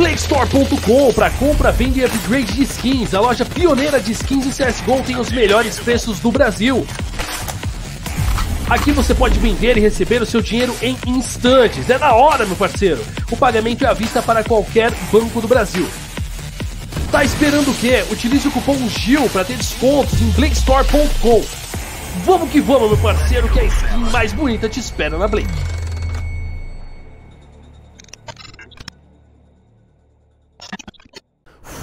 Playstore.com para compra, venda e upgrade de skins. A loja pioneira de skins e CSGO tem os melhores preços do Brasil. Aqui você pode vender e receber o seu dinheiro em instantes. É na hora, meu parceiro. O pagamento é à vista para qualquer banco do Brasil. Tá esperando o quê? Utilize o cupom GIL para ter descontos em playstore.com. Vamos que vamos, meu parceiro, que a skin mais bonita te espera na Blake.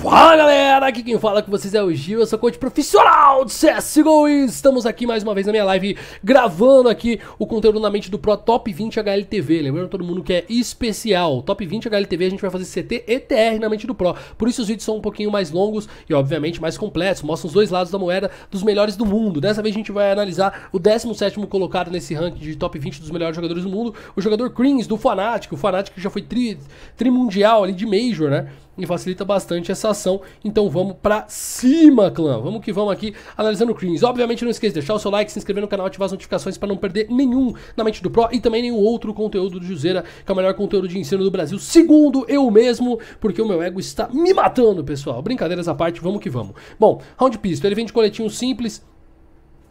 Fala galera, aqui quem fala com vocês é o Gil, eu sou coach profissional de CSGO e estamos aqui mais uma vez na minha live gravando aqui o conteúdo na mente do Pro Top 20 HLTV. Lembrando todo mundo que é especial, Top 20 HLTV a gente vai fazer CT e TR na mente do Pro, por isso os vídeos são um pouquinho mais longos e obviamente mais completos, mostram os dois lados da moeda dos melhores do mundo. Dessa vez a gente vai analisar o 17 colocado nesse ranking de Top 20 dos melhores jogadores do mundo, o jogador Creams do Fnatic, o Fnatic já foi tri, tri mundial ali de Major, né? e facilita bastante essa ação. Então vamos pra cima, clã. Vamos que vamos aqui analisando o Creams. Obviamente não esqueça de deixar o seu like, se inscrever no canal, ativar as notificações para não perder nenhum na mente do Pro e também nenhum outro conteúdo do Juseira, que é o melhor conteúdo de ensino do Brasil, segundo eu mesmo, porque o meu ego está me matando, pessoal. Brincadeiras à parte, vamos que vamos. Bom, round pistol, ele vem de coletinho simples.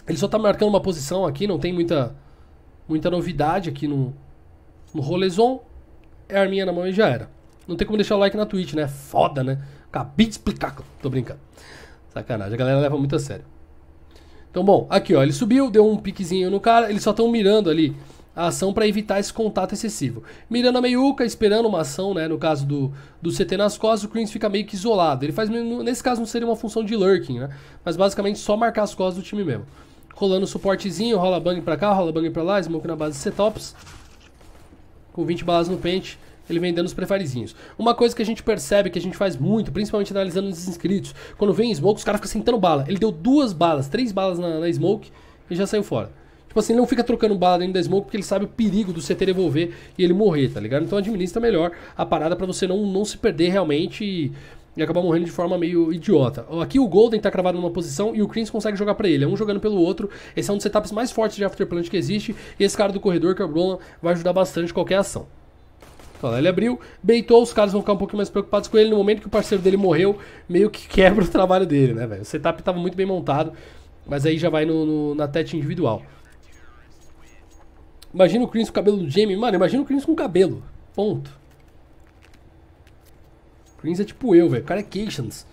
Ele só tá marcando uma posição aqui, não tem muita muita novidade aqui no no rolezon. É a arminha na mão e já era. Não tem como deixar o like na Twitch, né? Foda, né? Acabei de explicar. Tô brincando. Sacanagem, a galera leva muito a sério. Então, bom, aqui ó, ele subiu, deu um piquezinho no cara, eles só estão mirando ali a ação para evitar esse contato excessivo. Mirando a meiuca, esperando uma ação, né? No caso do, do CT nas costas, o Crins fica meio que isolado. Ele faz, nesse caso, não seria uma função de lurking, né? Mas basicamente só marcar as costas do time mesmo. Rolando suportezinho, rola bang pra cá, rola bang pra lá, smoke na base de setops. Com 20 balas no pente ele vem dando os prefarezinhos. Uma coisa que a gente percebe, que a gente faz muito, principalmente analisando os inscritos, quando vem smoke, os caras ficam sentando bala. Ele deu duas balas, três balas na, na smoke e já saiu fora. Tipo assim, ele não fica trocando bala dentro da smoke porque ele sabe o perigo do CT devolver e ele morrer, tá ligado? Então administra melhor a parada para você não, não se perder realmente e, e, acabar morrendo de forma meio idiota. Aqui o Golden tá cravado numa posição e o Chris consegue jogar para ele, é um jogando pelo outro. Esse é um dos setups mais fortes de Afterplant que existe e esse cara do corredor, que é o Roland, vai ajudar bastante qualquer ação. Então, ele abriu, beitou, os caras vão ficar um pouco mais preocupados com ele. No momento que o parceiro dele morreu, meio que quebra o trabalho dele, né, velho? O setup tava muito bem montado, mas aí já vai no, no na tete individual. Imagina o Chris com o cabelo do Jamie. Mano, imagina o Chris com o cabelo. Ponto. Chris é tipo eu, velho. O cara é Kitchens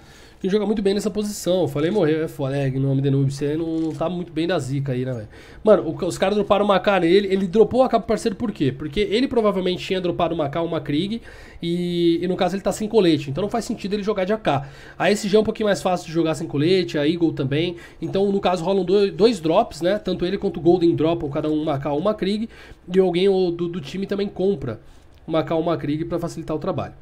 que joga muito bem nessa posição. Falei, morreu, é Foreg, nome de noob. Você não, não tá muito bem da zica aí, né, velho? Mano, o, os caras droparam uma K nele. Ele dropou a K pro parceiro por quê? Porque ele provavelmente tinha dropado uma K, uma Krieg. E, e, no caso ele tá sem colete. Então não faz sentido ele jogar de AK. Aí esse já é um pouquinho mais fácil de jogar sem colete. A Eagle também. Então no caso rolam dois, dois drops, né? Tanto ele quanto o Golden dropam cada um uma K, uma Krieg. E alguém do, do time também compra uma K, uma Krieg pra facilitar o trabalho.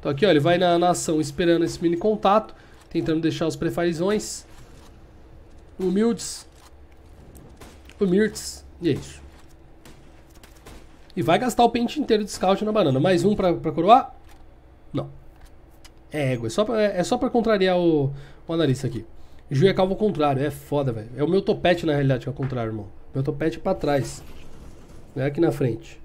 Então aqui, ó, ele vai na, na ação esperando esse mini contato. Tentando deixar os prefarizões humildes, humildes, e é isso. E vai gastar o pente inteiro de scout na banana. Mais um pra, pra coroar? Não. É ego, é só pra, é só pra contrariar o, o analista aqui. Ju é calvo ao contrário, é foda, velho. É o meu topete na realidade que é o contrário, irmão. Meu topete é pra trás. Não é aqui na frente.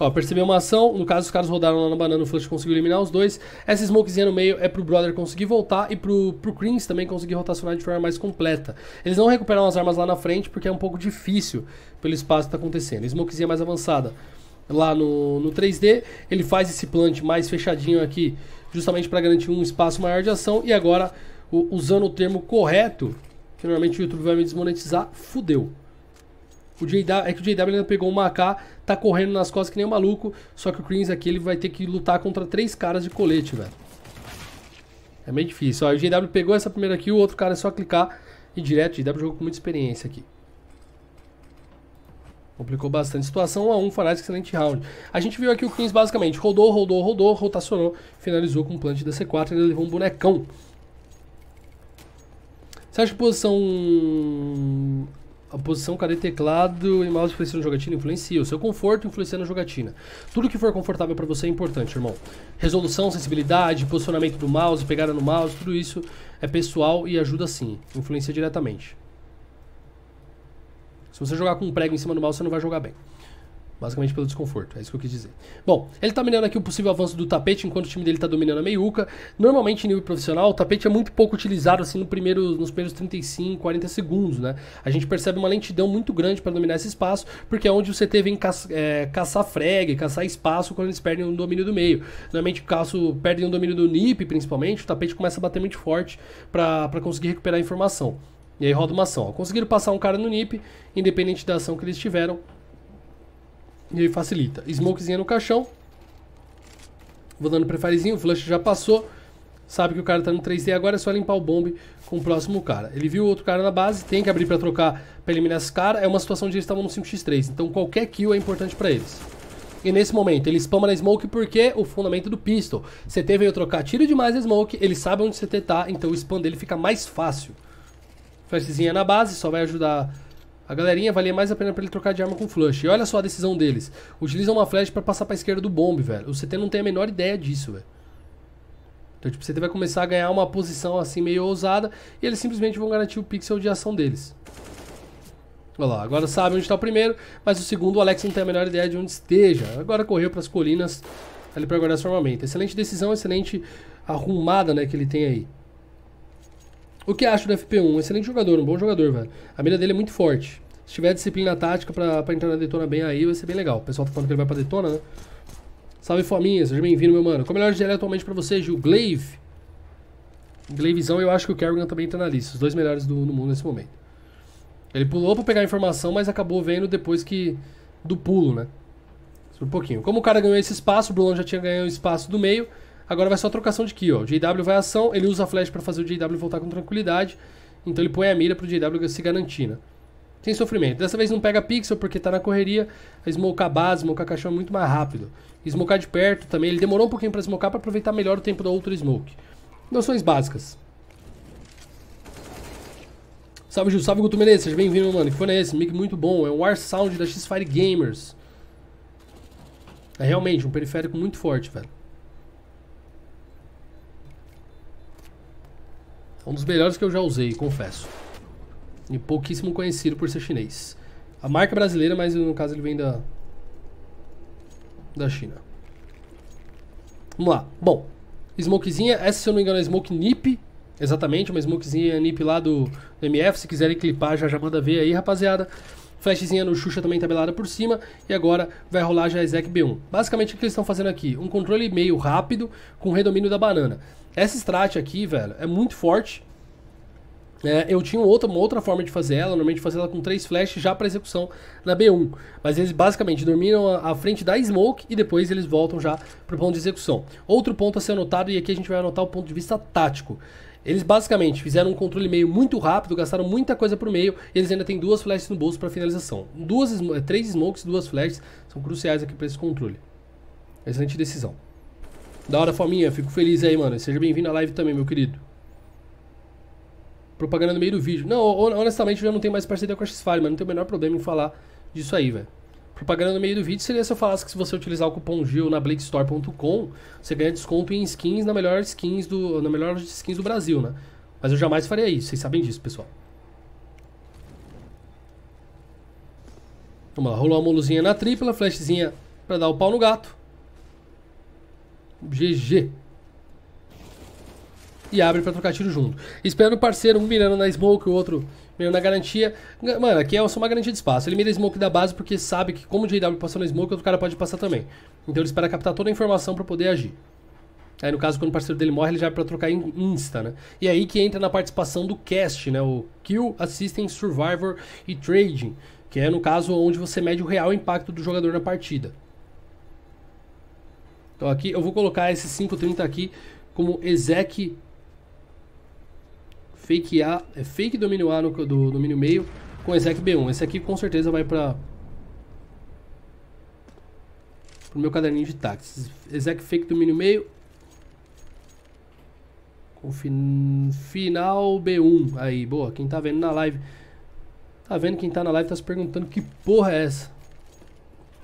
Ó, percebeu uma ação. No caso, os caras rodaram lá na banana, o Flush conseguiu eliminar os dois. Essa smokezinha no meio é pro Brother conseguir voltar e pro, pro Krins também conseguir rotacionar de forma mais completa. Eles não recuperaram as armas lá na frente porque é um pouco difícil pelo espaço que tá acontecendo. Smokezinha mais avançada lá no, no 3D. Ele faz esse plant mais fechadinho aqui, justamente para garantir um espaço maior de ação. E agora, o, usando o termo correto, que normalmente o YouTube vai me desmonetizar, fudeu. O JW, é que o JW ainda pegou uma AK, tá correndo nas costas que nem um maluco. Só que o Creams aqui ele vai ter que lutar contra três caras de colete, velho. É meio difícil. Ó, o JW pegou essa primeira aqui, o outro cara é só clicar e direto. O JW jogou com muita experiência aqui. Complicou bastante. a Situação 1 x 1 Fnatic, excelente round. A gente viu aqui o Kings basicamente. Rodou, rodou, rodou, rotacionou. Finalizou com o plant da C4 e ele levou um bonecão. Você acha que posição a posição, cadê teclado e mouse influenciando jogatina? Influencia. O seu conforto influenciando jogatina. Tudo que for confortável para você é importante, irmão. Resolução, sensibilidade, posicionamento do mouse, pegada no mouse, tudo isso é pessoal e ajuda sim. Influencia diretamente. Se você jogar com um prego em cima do mouse, você não vai jogar bem. Basicamente pelo desconforto, é isso que eu quis dizer. Bom, ele tá minando aqui o possível avanço do tapete, enquanto o time dele tá dominando a meiuca. Normalmente, em nível profissional, o tapete é muito pouco utilizado, assim, no primeiro, nos primeiros 35, 40 segundos, né? A gente percebe uma lentidão muito grande para dominar esse espaço, porque é onde o CT vem caça, é, caçar frag, caçar espaço quando eles perdem um domínio do meio. Normalmente, caso perdem um domínio do NIP, principalmente, o tapete começa a bater muito forte para conseguir recuperar a informação. E aí roda uma ação. Ó. Conseguiram passar um cara no NIP, independente da ação que eles tiveram, e aí facilita. Smokezinha no caixão. Vou dando prefirezinho. O flush já passou. Sabe que o cara tá no 3D agora, é só limpar o bombe com o próximo cara. Ele viu o outro cara na base, tem que abrir para trocar, para eliminar esse cara. É uma situação de eles estavam no 5x3, então qualquer kill é importante para eles. E nesse momento, ele spama na smoke porque o fundamento do pistol. CT veio trocar tiro demais a smoke, ele sabe onde o CT tá, então o spam dele fica mais fácil. Flashzinha na base, só vai ajudar a galerinha valia mais a pena pra ele trocar de arma com flush. E olha só a decisão deles. Utilizam uma flash pra passar pra esquerda do bomb, velho. O CT não tem a menor ideia disso, velho. Então, tipo, CT vai começar a ganhar uma posição assim meio ousada e eles simplesmente vão garantir o pixel de ação deles. Olha lá, agora sabe onde está o primeiro, mas o segundo o Alex não tem a menor ideia de onde esteja. Agora correu para as colinas ali para guardar seu armamento. Excelente decisão, excelente arrumada né, que ele tem aí. O que acho do FP1? Um excelente jogador, um bom jogador, velho. A mira dele é muito forte. Se tiver disciplina tática pra, pra entrar na Detona bem aí, vai ser bem legal. O pessoal tá falando que ele vai pra Detona, né? Salve Fominha, seja bem-vindo, meu mano. Qual é o melhor GL atualmente pra você, Gil? Glaive? Glavezão, eu acho que o Kerrigan também tá na lista. Os dois melhores do, no mundo nesse momento. Ele pulou pra pegar informação, mas acabou vendo depois que... Do pulo, né? um pouquinho. Como o cara ganhou esse espaço, o Brulão já tinha ganhado o espaço do meio... Agora vai só trocação de ki, ó. JW vai ação, ele usa a flash para fazer o JW voltar com tranquilidade. Então ele põe a mira pro JW se garantindo. Né? Sem sofrimento. Dessa vez não pega pixel porque tá na correria. Smoke a base, smoke a caixão é muito mais rápido. Smoke de perto também. Ele demorou um pouquinho pra smokear pra aproveitar melhor o tempo da outra smoke. Noções básicas. Salve Gil, salve Guto Menezes, seja bem-vindo, mano. Que foi é esse? Mic muito bom. É um War Sound da X-Fire Gamers. É realmente um periférico muito forte, velho. um dos melhores que eu já usei, confesso. E pouquíssimo conhecido por ser chinês. A marca é brasileira, mas no caso ele vem da, da China. Vamos lá. Bom, smokezinha. Essa, é, se eu não me engano, é smoke nip. Exatamente, uma smokezinha nip lá do, do MF. Se quiserem clipar, já, já manda ver aí, rapaziada. Flashzinha no Xuxa também tabelada por cima. E agora vai rolar já a Exec B1. Basicamente o que eles estão fazendo aqui? Um controle meio rápido com redomínio da banana. Essa strat aqui, velho, é muito forte. É, eu tinha outra, uma outra forma de fazer ela, normalmente fazer ela com três flashes já para execução na B1. Mas eles basicamente dormiram à frente da smoke e depois eles voltam já para o ponto de execução. Outro ponto a ser anotado, e aqui a gente vai anotar o ponto de vista tático. Eles basicamente fizeram um controle meio muito rápido, gastaram muita coisa pro meio, e eles ainda têm duas flashes no bolso para finalização. Duas, três smokes e duas flashes são cruciais aqui para esse controle. Excelente decisão. Da hora, Fominha. Fico feliz aí, mano. Seja bem-vindo à live também, meu querido. Propaganda no meio do vídeo. Não, honestamente, eu já não tenho mais parceria com a x file mas não tenho o menor problema em falar disso aí, velho. Propaganda no meio do vídeo seria se eu falasse que se você utilizar o cupom GIL na blakestore.com, você ganha desconto em skins na melhor skins do, na melhor skins do Brasil, né? Mas eu jamais faria isso, vocês sabem disso, pessoal. Vamos lá, rolou uma moluzinha na tripla, flashzinha para dar o pau no gato. GG. E abre pra trocar tiro junto. Esperando o parceiro, um mirando na smoke, o outro mirando na garantia. Mano, aqui é só uma garantia de espaço. Ele mira a smoke da base porque sabe que como o JW passou na smoke, outro cara pode passar também. Então ele espera captar toda a informação pra poder agir. Aí no caso, quando o parceiro dele morre, ele já é pra trocar em insta, né? E é aí que entra na participação do cast, né? O Kill, Assistance, Survivor e Trading. Que é no caso onde você mede o real impacto do jogador na partida. Então aqui eu vou colocar esse 530 aqui como exec fake A, é fake domínio A no, do domínio meio com exec B1. Esse aqui com certeza vai para o meu caderninho de táxi. Exec fake domínio meio com fin, final B1. Aí, boa. Quem tá vendo na live, tá vendo quem tá na live tá se perguntando que porra é essa?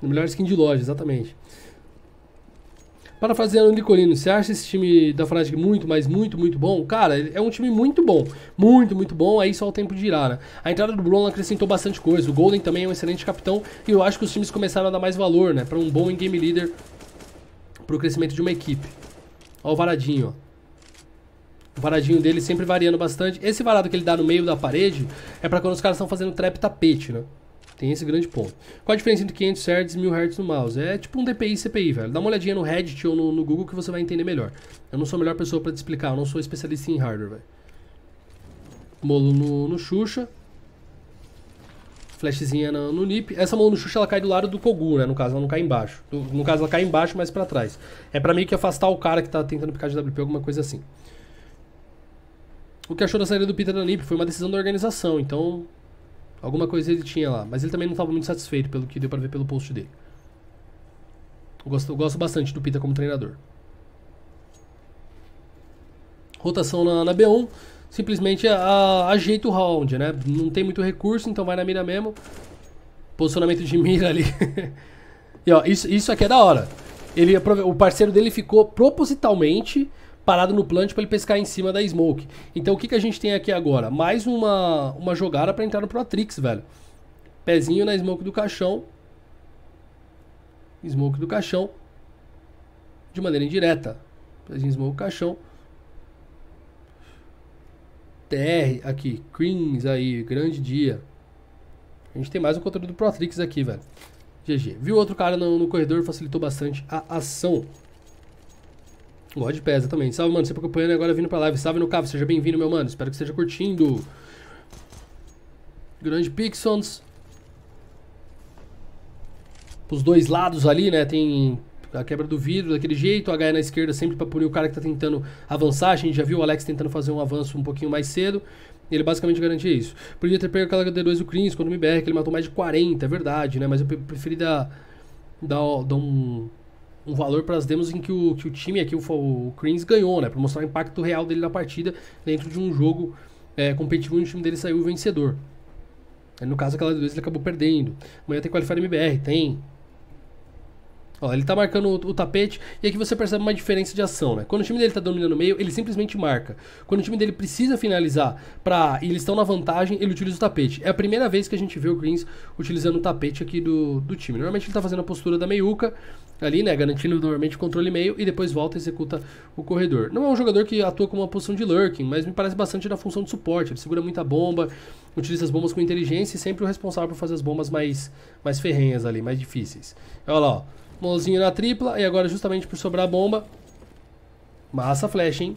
No melhor skin de loja, exatamente. Parafraseando o Nicolino, você acha esse time da Fnatic muito, mas muito, muito bom? Cara, é um time muito bom. Muito, muito bom. Aí só o tempo irar, né? A entrada do Bruno acrescentou bastante coisa. O Golden também é um excelente capitão. E eu acho que os times começaram a dar mais valor, né? Pra um bom in-game leader pro crescimento de uma equipe. Ó o varadinho, ó. O varadinho dele sempre variando bastante. Esse varado que ele dá no meio da parede é para quando os caras estão fazendo trap tapete, né? Tem esse grande ponto. Qual a diferença entre 500 Hz e 1000 Hz no mouse? É tipo um DPI e CPI, velho. Dá uma olhadinha no Reddit ou no, no Google que você vai entender melhor. Eu não sou a melhor pessoa para te explicar, eu não sou especialista em hardware, velho. Molo no, no Xuxa. Flashzinha no, no Nip. Essa molo no Xuxa ela cai do lado do Kogu, né? No caso, ela não cai embaixo. No, caso, ela cai embaixo, mais para trás. É para meio que afastar o cara que tá tentando picar de WP, alguma coisa assim. O que achou da saída do Peter da NIP foi uma decisão da organização, então Alguma coisa ele tinha lá, mas ele também não estava muito satisfeito pelo que deu para ver pelo post dele. Eu gosto, eu gosto bastante do Pita como treinador. Rotação na, na B1, simplesmente a, ajeita o round, né? Não tem muito recurso, então vai na mira mesmo. Posicionamento de mira ali. e ó, isso, isso aqui é da hora. Ele, o parceiro dele ficou propositalmente parado no plant para ele pescar em cima da smoke. Então o que, que a gente tem aqui agora? Mais uma, uma jogada para entrar no Protrix, velho. Pezinho na smoke do caixão. Smoke do caixão. De maneira indireta. Pezinho smoke caixão. TR aqui, Creams aí, grande dia. A gente tem mais um controle do Protrix aqui, velho. GG. Viu outro cara no, no corredor, facilitou bastante a ação. Lorde pesa também. Salve, mano, sempre acompanhando agora vindo pra live. Salve no carro, seja bem-vindo, meu mano. Espero que esteja curtindo. Grande Pixons. Os dois lados ali, né? Tem a quebra do vidro daquele jeito, a HE é na esquerda sempre para punir o cara que tá tentando avançar. A gente já viu o Alex tentando fazer um avanço um pouquinho mais cedo. Ele basicamente garantia isso. Podia ter pego aquela D2 do Crins quando o MBR, que ele matou mais de 40, é verdade, né? Mas eu preferi dar, dar, dar um um valor para as demos em que o, que o time aqui, o, o Creens, ganhou, né? Para mostrar o impacto real dele na partida dentro de um jogo é, competitivo e o time dele saiu vencedor. É, no caso, aquela vez ele acabou perdendo. Amanhã tem qualificar MBR, tem. Ó, ele tá marcando o, o, tapete e aqui você percebe uma diferença de ação, né? Quando o time dele tá dominando o meio, ele simplesmente marca. Quando o time dele precisa finalizar pra, e eles estão na vantagem, ele utiliza o tapete. É a primeira vez que a gente vê o Greens utilizando o tapete aqui do, do time. Normalmente ele tá fazendo a postura da meiuca, ali, né, garantindo normalmente o controle meio e depois volta e executa o corredor. Não é um jogador que atua como uma posição de lurking, mas me parece bastante na função de suporte. Ele segura muita bomba, utiliza as bombas com inteligência e sempre o responsável por fazer as bombas mais, mais ferrenhas ali, mais difíceis. Olha lá, ó, mãozinho na tripla e agora justamente por sobrar a bomba, massa flash, hein?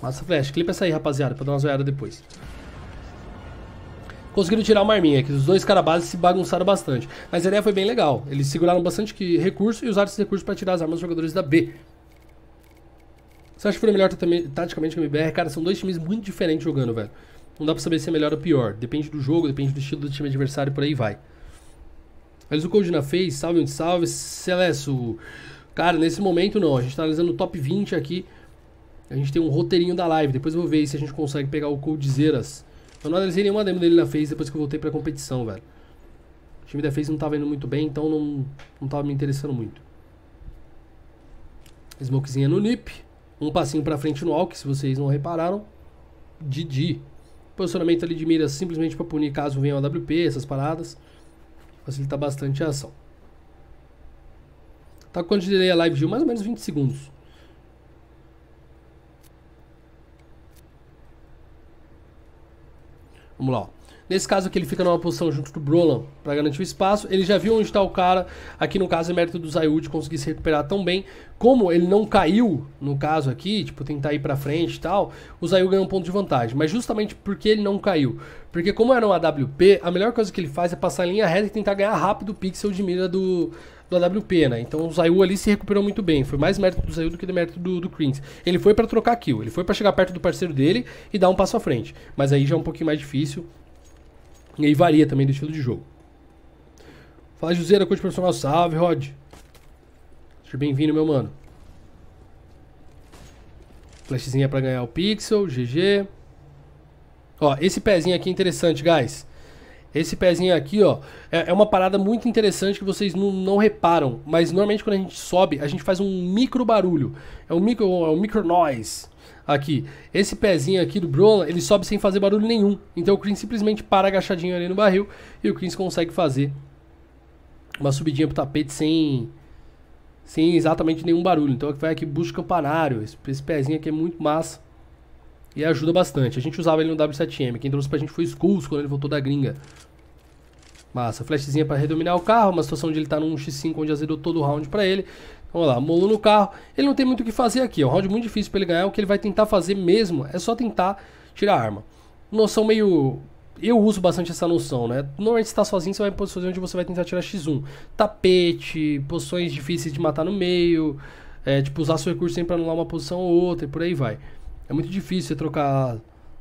Massa flash, clipa essa aí, rapaziada, pra dar uma zoada depois conseguiram tirar uma arminha, que os dois carabases se bagunçaram bastante. Mas a ideia foi bem legal. Eles seguraram bastante que, recurso e usaram esses recursos para tirar as armas dos jogadores da B. Você acha que foi melhor taticamente que o MBR? Cara, são dois times muito diferentes jogando, velho. Não dá pra saber se é melhor ou pior. Depende do jogo, depende do estilo do time adversário, por aí vai. Mas o Coldina fez, salve onde salve, Celesso. Cara, nesse momento não. A gente tá analisando o top 20 aqui. A gente tem um roteirinho da live. Depois eu vou ver se a gente consegue pegar o Coldzeiras eu não analisei nenhuma demo dele na FaZe depois que eu voltei pra competição, velho. O time da FaZe não tava indo muito bem, então não, não tava me interessando muito. Smokezinha no nip. Um passinho pra frente no Alck, se vocês não repararam. Didi. Posicionamento ali de mira simplesmente pra punir caso venha o AWP, essas paradas. Facilita bastante a ação. Tá com quanto de delay a live, Gil? Mais ou menos 20 segundos. Vamos lá, ó. Nesse caso aqui, ele fica numa posição junto do Brolan para garantir o espaço. Ele já viu onde está o cara. Aqui, no caso, é mérito do Zayud conseguir se recuperar tão bem. Como ele não caiu, no caso aqui, tipo, tentar ir para frente e tal, o Zayud ganhou um ponto de vantagem. Mas justamente porque ele não caiu. Porque como era um AWP, a melhor coisa que ele faz é passar em linha reta e tentar ganhar rápido o pixel de mira do do AWP, né? Então o Zayu ali se recuperou muito bem. Foi mais mérito do Zayu do que do mérito do, do Krins. Ele foi para trocar kill, ele foi para chegar perto do parceiro dele e dar um passo à frente. Mas aí já é um pouquinho mais difícil. E aí varia também do estilo de jogo. Fala, José, da coach profissional. Salve, Rod. Seja bem-vindo, meu mano. Flashzinha para ganhar o pixel, GG. Ó, esse pezinho aqui é interessante, guys. Esse pezinho aqui, ó, é, é uma parada muito interessante que vocês não, não, reparam, mas normalmente quando a gente sobe, a gente faz um micro barulho. É um micro, é um micro noise aqui. Esse pezinho aqui do Brola, ele sobe sem fazer barulho nenhum. Então o Chris simplesmente para agachadinho ali no barril e o Chris consegue fazer uma subidinha pro tapete sem sem exatamente nenhum barulho. Então é vai aqui busca campanário. Esse, esse pezinho aqui é muito massa. E ajuda bastante. A gente usava ele no W7M. Quem trouxe pra gente foi o Skulls quando ele voltou da gringa. Massa, flashzinha para redominar o carro, uma situação onde ele tá num X5 onde azedou todo o round para ele. Vamos lá, molou no carro. Ele não tem muito o que fazer aqui, é um round muito difícil para ele ganhar. O que ele vai tentar fazer mesmo é só tentar tirar a arma. Noção meio... Eu uso bastante essa noção, né? Normalmente você tá sozinho, você vai em posições onde você vai tentar tirar X1. Tapete, posições difíceis de matar no meio, é, tipo, usar seu recurso sempre pra anular uma posição ou outra e por aí vai. É muito difícil você trocar,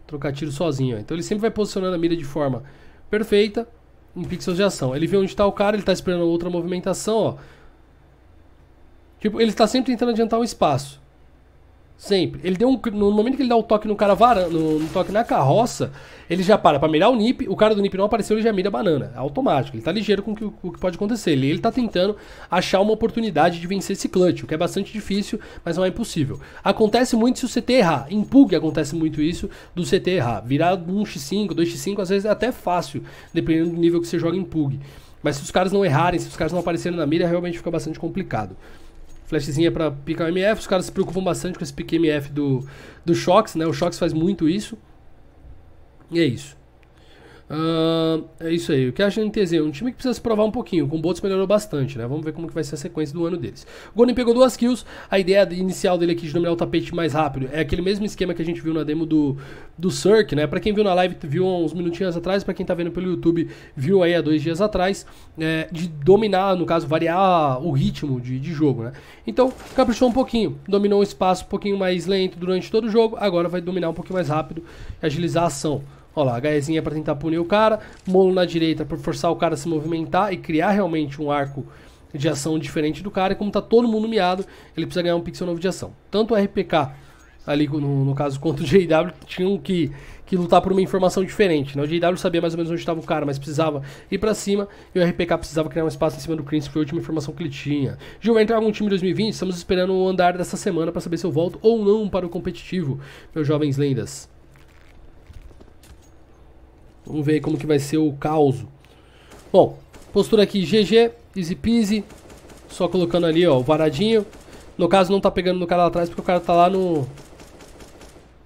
trocar tiro sozinho. Então ele sempre vai posicionando a mira de forma perfeita em pixels de ação. Ele vê onde está o cara, ele está esperando outra movimentação, ó. Tipo, ele está sempre tentando adiantar um espaço. Sempre. Ele deu um. No momento que ele dá o toque no cara varando, no, toque na carroça, ele já para pra mirar o NIP, o cara do NIP não apareceu, ele já mira a banana. É automático. Ele tá ligeiro com o que, o que pode acontecer. Ele, ele tá tentando achar uma oportunidade de vencer esse clutch, o que é bastante difícil, mas não é impossível. Acontece muito se o CT errar. Em PUG acontece muito isso do CT errar. Virar 1x5, 2x5, às vezes é até fácil, dependendo do nível que você joga em PUG. Mas se os caras não errarem, se os caras não aparecerem na mira, realmente fica bastante complicado flashzinha para picar o MF. Os caras se preocupam bastante com esse pique MF do, do Shox, né? O Shox faz muito isso. E é isso. Uh, é isso aí. O que acha do NTZ? Um time que precisa se provar um pouquinho. Com o Boltz melhorou bastante, né? Vamos ver como que vai ser a sequência do ano deles. O Golden pegou duas kills. A ideia inicial dele aqui de dominar o tapete mais rápido é aquele mesmo esquema que a gente viu na demo do, do Cirque, né? Pra quem viu na live, viu uns minutinhos atrás. Pra quem tá vendo pelo YouTube, viu aí há dois dias atrás. É, de dominar, no caso, variar o ritmo de, de jogo, né? Então, caprichou um pouquinho. Dominou um espaço um pouquinho mais lento durante todo o jogo. Agora vai dominar um pouquinho mais rápido e agilizar a ação. Olha lá, Gaezinha é pra tentar punir o cara, Molo na direita pra forçar o cara a se movimentar e criar realmente um arco de ação diferente do cara. E como tá todo mundo miado, ele precisa ganhar um pixel novo de ação. Tanto o RPK, ali no, no caso contra o JW, tinham que, que lutar por uma informação diferente. Né? O JW sabia mais ou menos onde estava o cara, mas precisava ir para cima. E o RPK precisava criar um espaço em cima do Crimson, que foi a última informação que ele tinha. Gil vai entrar com time 2020, estamos esperando o andar dessa semana para saber se eu volto ou não para o competitivo, meus jovens lendas. Vamos ver como que vai ser o caos. Bom, postura aqui GG, easy peasy. Só colocando ali, ó, o varadinho. No caso, não tá pegando no cara lá atrás, porque o cara tá lá no...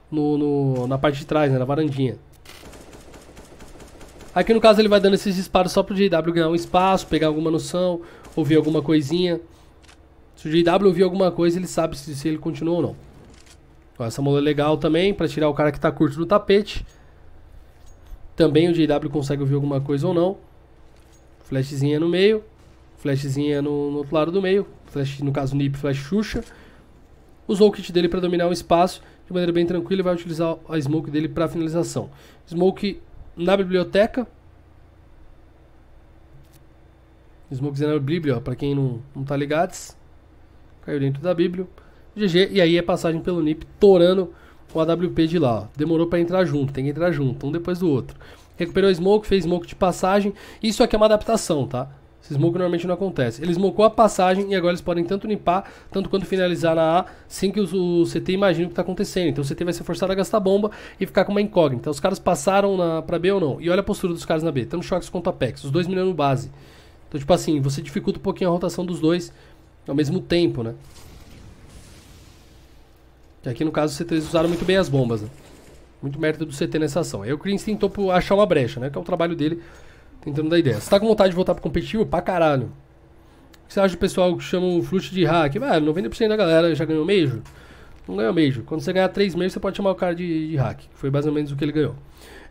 no, no na parte de trás, né, na varandinha. Aqui no caso ele vai dando esses disparos só pro JW ganhar um espaço, pegar alguma noção, ouvir alguma coisinha. Se o JW ouvir alguma coisa, ele sabe se, se ele continua ou não. essa mola é legal também, pra tirar o cara que tá curto do tapete. Também o JW consegue ouvir alguma coisa ou não. Flashzinha no meio. Flashzinha no, no outro lado do meio. Flash, no caso, Nip, Flash Xuxa. Usou o kit dele para dominar o espaço de maneira bem tranquila e vai utilizar a Smoke dele para finalização. Smoke na biblioteca. Smoke na Biblio, para quem não, não tá ligado. Caiu dentro da Bíblia. GG, e aí é passagem pelo Nip, torando o AWP de lá. Demorou para entrar junto, tem que entrar junto, um depois do outro. Recuperou smoke, fez smoke de passagem. Isso aqui é uma adaptação, tá? Esse smoke normalmente não acontece. Ele smocou a passagem e agora eles podem tanto limpar, tanto quanto finalizar na A, sem que o, o CT imagine o que tá acontecendo. Então o CT vai ser forçado a gastar bomba e ficar com uma incógnita. Então os caras passaram na, pra B ou não? E olha a postura dos caras na B. Tanto choques quanto Apex. Os dois mirando base. Então, tipo assim, você dificulta um pouquinho a rotação dos dois ao mesmo tempo, né? Que aqui no caso os C3 usaram muito bem as bombas, né? Muito mérito do CT nessa ação. Aí o Chris tentou achar uma brecha, né? Que é o trabalho dele, tentando dar ideia. Você tá com vontade de voltar pro competitivo? Pra caralho. O que você acha do pessoal que chama o Flute de hack? Velho, 90% da galera já ganhou Major. Não ganhou Major. Quando você ganhar 3 meses você pode chamar o cara de, de hack. Foi basicamente o que ele ganhou.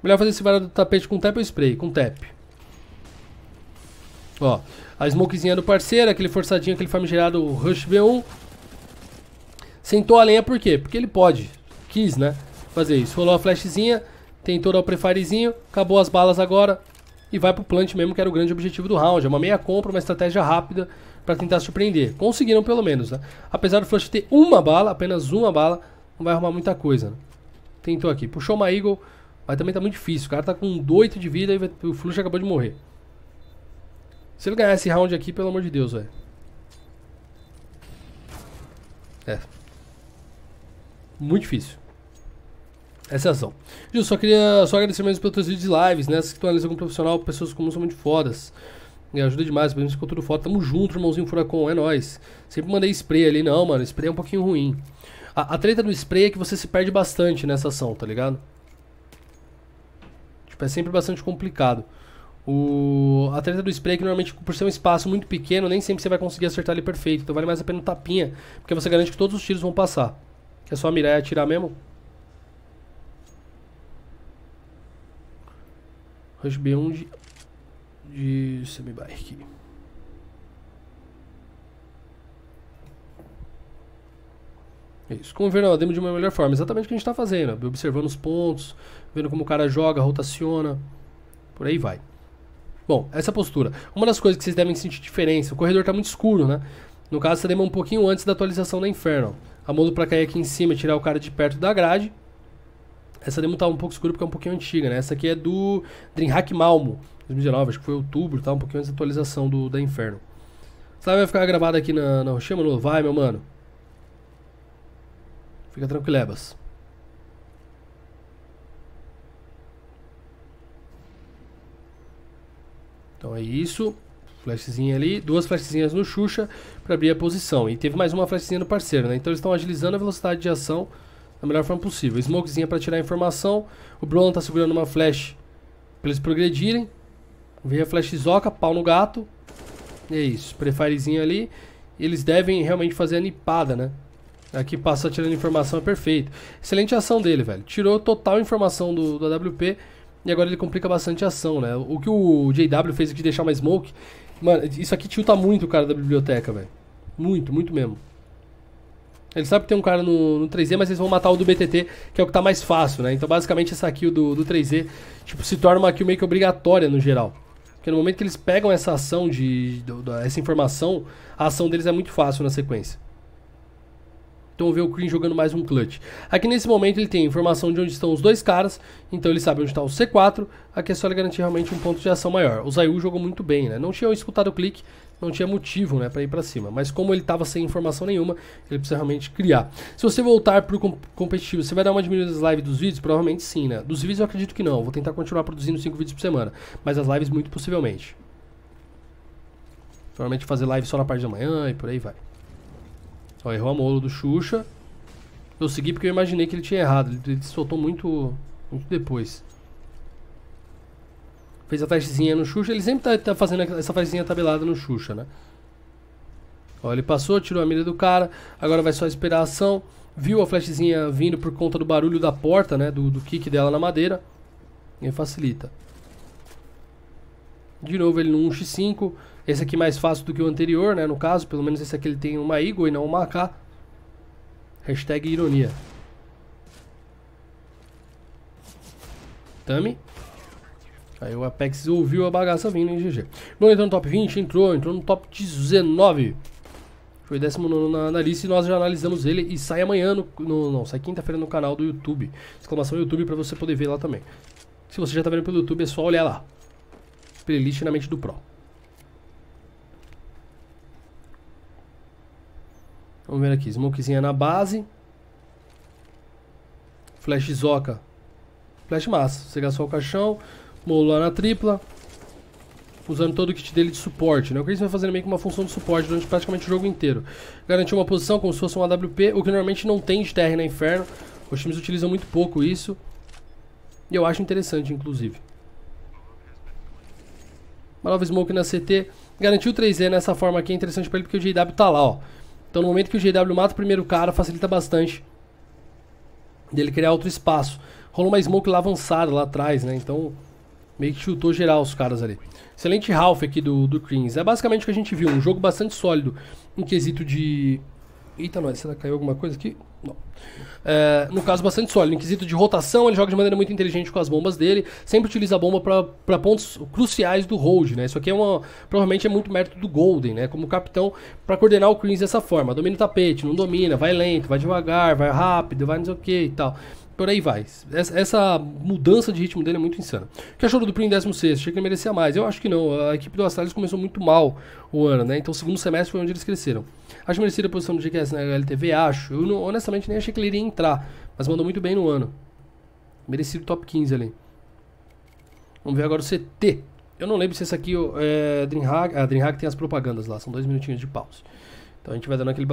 Melhor fazer esse varado do tapete com tap ou spray? Com tap. Ó, a smokezinha do parceiro, aquele forçadinho, aquele famigerado Rush V1. Sentou a lenha por quê? Porque ele pode, quis, né? Fazer isso. Rolou a flashzinha, tentou dar o prefirezinho, acabou as balas agora e vai pro plant mesmo, que era o grande objetivo do round. É uma meia compra, uma estratégia rápida para tentar surpreender. Conseguiram pelo menos, né? Apesar do flash ter uma bala, apenas uma bala, não vai arrumar muita coisa. Né? Tentou aqui, puxou uma Eagle, mas também tá muito difícil. O cara tá com 8 de vida e o flush acabou de morrer. Se ele ganhar esse round aqui, pelo amor de Deus, velho. É, muito difícil. Essa é a ação. Eu só queria só agradecer mesmo pelos teus vídeos de lives, né? Essas que tu analisa como profissional, pessoas comuns são muito fodas. Me ajuda demais, menos ficou tudo foda. Tamo junto, irmãozinho Furacão, é nóis. Sempre mandei spray ali, não, mano. Spray é um pouquinho ruim. A, a treta do spray é que você se perde bastante nessa ação, tá ligado? Tipo, é sempre bastante complicado. O... A treta do spray, é que normalmente por ser um espaço muito pequeno, nem sempre você vai conseguir acertar ele perfeito. Então vale mais a pena um tapinha, porque você garante que todos os tiros vão passar. É só mirar e atirar mesmo? Rush B1 de, de bike. Isso, convernar a demo de uma melhor forma. Exatamente o que a gente está fazendo. Observando os pontos, vendo como o cara joga, rotaciona. Por aí vai. Bom, essa é postura. Uma das coisas que vocês devem sentir diferença, o corredor está muito escuro, né? No caso, essa demo é um pouquinho antes da atualização da Inferno. A Molo pra cair aqui em cima e tirar o cara de perto da grade. Essa demo tá um pouco escura porque é um pouquinho antiga, né? Essa aqui é do Dreamhack Malmo, 2019, acho que foi outubro, tá? Um pouquinho antes da atualização do, da Inferno. Sabe, vai ficar gravada aqui na, na Rochema, não? Vai, meu mano. Fica tranquilebas. Então é isso flashzinha ali, duas flashzinhas no Xuxa para abrir a posição. E teve mais uma flashzinha no parceiro, né? Então eles estão agilizando a velocidade de ação da melhor forma possível. Smokezinha para tirar a informação. O Bruno tá segurando uma flash para eles progredirem. Veio a flash Zoca, pau no gato. E é isso, prefirezinho ali. Eles devem realmente fazer a nipada, né? Aqui passa tirando informação, é perfeito. Excelente ação dele, velho. Tirou total informação do, do AWP. E agora ele complica bastante a ação, né? O que o JW fez aqui de deixar uma smoke Mano, isso aqui tilta muito o cara da biblioteca, velho. Muito, muito mesmo. Ele sabe que tem um cara no, no 3Z, mas eles vão matar o do BTT, que é o que tá mais fácil, né? Então, basicamente, essa kill do, do 3Z, tipo, se torna uma kill meio que obrigatória no geral. Porque no momento que eles pegam essa ação de, de, de essa informação, a ação deles é muito fácil na sequência. Então vê o Green jogando mais um clutch. Aqui nesse momento ele tem informação de onde estão os dois caras, então ele sabe onde está o C4. Aqui é só ele garantir realmente um ponto de ação maior. O Zayu jogou muito bem, né? Não tinha escutado o clique, não tinha motivo, né, para ir para cima. Mas como ele estava sem informação nenhuma, ele precisa realmente criar. Se você voltar pro com competitivo, você vai dar uma diminuição nas lives dos vídeos? Provavelmente sim, né? Dos vídeos eu acredito que não. Vou tentar continuar produzindo 5 vídeos por semana, mas as lives muito possivelmente. Provavelmente fazer live só na parte da manhã e por aí vai. Só então, errou a molo do Xuxa. Eu segui porque eu imaginei que ele tinha errado. Ele, ele soltou muito, muito depois. Fez a taxinha no Xuxa. Ele sempre tá, tá fazendo essa taxinha tabelada no Xuxa, né? Ó, ele passou, tirou a mira do cara. Agora vai só esperar a ação. Viu a flashzinha vindo por conta do barulho da porta, né? Do, do kick dela na madeira. E facilita. De novo ele no 1x5. Esse aqui mais fácil do que o anterior, né? No caso, pelo menos esse aqui ele tem uma Eagle e não uma AK. Hashtag ironia. Tami. Aí o Apex ouviu a bagaça vindo em GG. Bom entrou no top 20, entrou, entrou no top 19. Foi 19 na, na lista e nós já analisamos ele e sai amanhã, no, no não, sai quinta-feira no canal do YouTube. Exclamação YouTube para você poder ver lá também. Se você já tá vendo pelo YouTube, é só olhar lá. Playlist na mente do Pro. Vamos ver aqui. Smokezinha na base. Flash Zoca. Flash massa. Você gastou o caixão. Molo lá na tripla. Usando todo o kit dele de suporte. Né? O Chris vai fazendo meio que uma função de suporte durante praticamente o jogo inteiro. Garantiu uma posição como se fosse um AWP, o que normalmente não tem de TR na Inferno. Os times utilizam muito pouco isso. E eu acho interessante, inclusive. Uma nova Smoke na CT. Garantiu 3E nessa forma aqui. É interessante pra ele porque o JW tá lá, ó. Então no momento que o GW mata o primeiro cara, facilita bastante dele criar outro espaço. Rolou uma smoke lá avançada, lá atrás, né? Então meio que chutou geral os caras ali. Excelente Ralph aqui do, do Creams. É basicamente o que a gente viu, um jogo bastante sólido em quesito de Eita, nós, será que caiu alguma coisa aqui? Não. É, no caso, bastante sólido. Em quesito de rotação, ele joga de maneira muito inteligente com as bombas dele. Sempre utiliza a bomba para pontos cruciais do hold, né? Isso aqui é uma. Provavelmente é muito mérito do Golden, né? Como capitão, para coordenar o Cleans dessa forma. Domina o tapete, não domina, vai lento, vai devagar, vai rápido, vai não sei o que e tal. Por aí vai. Essa, essa, mudança de ritmo dele é muito insana. O que achou do Prim décimo 16? Achei que ele merecia mais. Eu acho que não. A equipe do Astralis começou muito mal o ano, né? Então, o segundo semestre foi onde eles cresceram. Acho merecida a posição do GQS na LTV? Acho. Eu não, honestamente nem achei que ele iria entrar, mas mandou muito bem no ano. Merecido top 15 ali. Vamos ver agora o CT. Eu não lembro se esse aqui é Dreamhack. Ah, Dreamhack tem as propagandas lá, são dois minutinhos de pause. Então a gente vai dando aquele.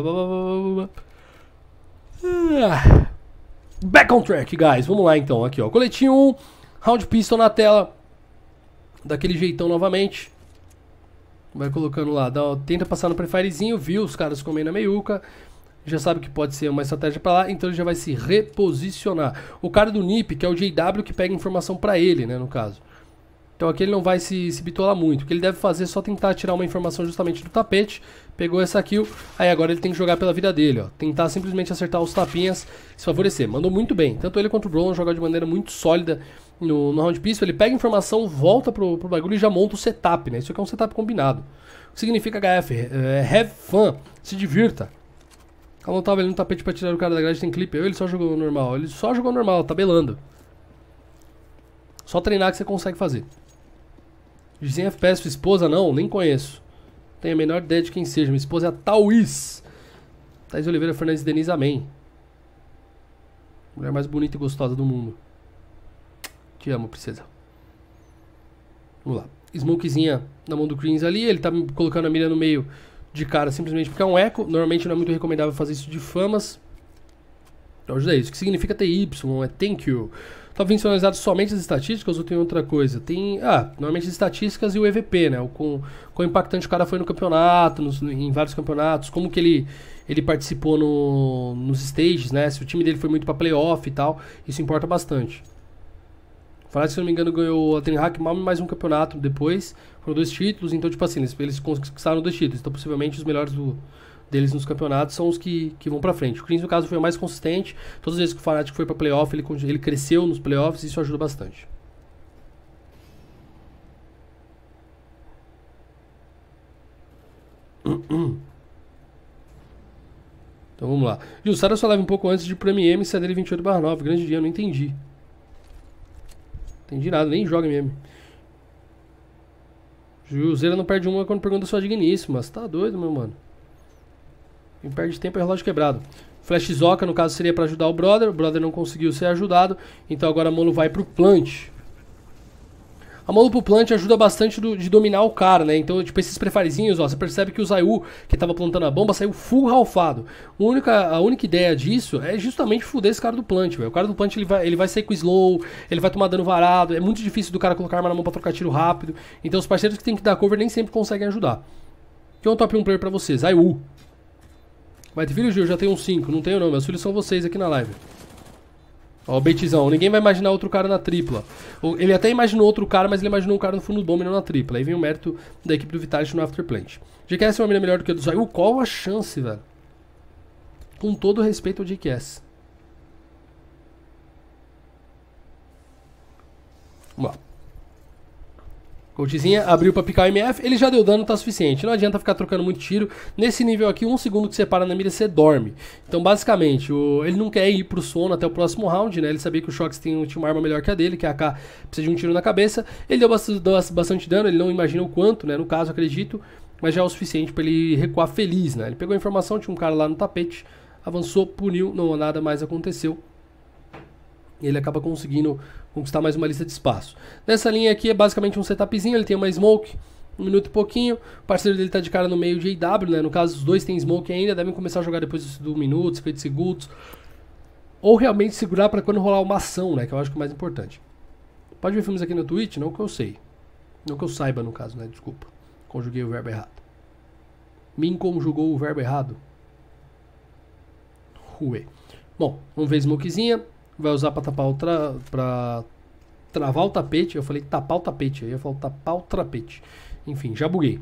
Ah, back on track, guys. Vamos lá então, aqui ó. Coletinho 1, round pistol na tela. Daquele jeitão novamente. Vai colocando lá, dá, tenta passar no prefirezinho, viu os caras comendo a meiuca, já sabe que pode ser uma estratégia para lá, então ele já vai se reposicionar. O cara do NIP, que é o JW, que pega informação para ele, né, no caso. Então aqui ele não vai se, se bitolar muito. O que ele deve fazer é só tentar tirar uma informação justamente do tapete. Pegou essa kill, aí agora ele tem que jogar pela vida dele, ó. Tentar simplesmente acertar os tapinhas, se favorecer. Mandou muito bem. Tanto ele quanto o Brolin jogaram de maneira muito sólida no, no round pistol, ele pega a informação, volta pro, pro bagulho e já monta o setup, né? Isso aqui é um setup combinado. O que significa HF? É, have fun, se divirta. Calon tava ali no tapete pra tirar o cara da grade, tem clipe. Eu, ele só jogou normal. Ele só jogou normal, tabelando. Só treinar que você consegue fazer. Dizem FPS sua esposa? Não, nem conheço. Tenho a menor ideia de quem seja. Minha esposa é a Tauís. Thaís Oliveira Fernandes Denise amém. Mulher mais bonita e gostosa do mundo. Te amo, princesa. Vamos lá. Smokezinha na mão do Greens ali. Ele tá colocando a mira no meio de cara simplesmente porque é um eco. Normalmente não é muito recomendável fazer isso de famas. Então ajuda isso. O que significa TY? É thank you. Tá funcionalizado somente as estatísticas ou tem outra coisa? Tem. Ah, normalmente as estatísticas e o EVP, né? O com o impactante o cara foi no campeonato, nos, em vários campeonatos, como que ele, ele participou no, nos stages, né? Se o time dele foi muito pra playoff e tal, isso importa bastante. Falar, se não me engano, ganhou a Tenhack mal mais um campeonato depois. Foram dois títulos, então, tipo assim, eles, eles conquistaram dois títulos. Então, possivelmente, os melhores do, deles nos campeonatos são os que, que vão para frente. O Kings, no caso, foi o mais consistente. Todas as vezes que o Fnatic foi para playoff, ele, ele cresceu nos playoffs e isso ajuda bastante. Então vamos lá. Gil, Sara só leva um pouco antes de Premier M e CD 28/9. Grande dia, não entendi. Entendi nada, nem joga mesmo. Juseira não perde uma quando pergunta sua digníssima. Você tá doido, meu mano. Quem perde tempo é relógio quebrado. Flash Zoca, no caso, seria para ajudar o brother. O brother não conseguiu ser ajudado. Então agora Molo vai pro plant. A do Plant ajuda bastante do, de dominar o cara, né? Então, tipo, esses prefarezinhos, ó, você percebe que o Zayu, que tava plantando a bomba, saiu full ralfado. A única, a única ideia disso é justamente fuder esse cara do plant, velho. O cara do plant, ele vai, ele vai sair com slow, ele vai tomar dano varado, é muito difícil do cara colocar arma na mão pra trocar tiro rápido. Então, os parceiros que tem que dar cover nem sempre conseguem ajudar. Que é um top 1 player pra vocês? Zayu. Vai ter filho, Gil? Já tenho um 5. Não tenho não, meus filhos são vocês aqui na live. Ó, o baitzão. Ninguém vai imaginar outro cara na tripla. Ele até imaginou outro cara, mas ele imaginou um cara no fundo do bomb e não na tripla. Aí vem o mérito da equipe do Vitality no Afterplant. GQS é uma mina melhor do que o do Zayu. Qual a chance, velho? Com todo respeito ao GQS. Vamos lá. Coachzinha abriu pra picar o MF, ele já deu dano, tá suficiente. Não adianta ficar trocando muito tiro. Nesse nível aqui, um segundo que você para na mira, você dorme. Então, basicamente, o... ele não quer ir pro sono até o próximo round, né? Ele sabia que o Shox tem uma arma melhor que a dele, que a AK precisa de um tiro na cabeça. Ele deu bastante dano, ele não imagina o quanto, né? No caso, acredito. Mas já é o suficiente para ele recuar feliz, né? Ele pegou a informação, tinha um cara lá no tapete, avançou, puniu, não nada mais aconteceu. Ele acaba conseguindo conquistar mais uma lista de espaço. Nessa linha aqui é basicamente um setupzinho, ele tem uma smoke, um minuto e pouquinho, o parceiro dele tá de cara no meio de AW, né? No caso, os dois têm smoke ainda, devem começar a jogar depois do minuto, 50 segundos, ou realmente segurar para quando rolar uma ação, né? Que eu acho que é o mais importante. Pode ver filmes aqui no Twitch? Não que eu sei. Não que eu saiba, no caso, né? Desculpa. Conjuguei o verbo errado. me conjugou o verbo errado. Rue. Bom, vamos ver Smokezinha vai usar pra tapar o tra... pra travar o tapete. Eu falei tapar o tapete, aí eu falo tapar o tapete. Enfim, já buguei.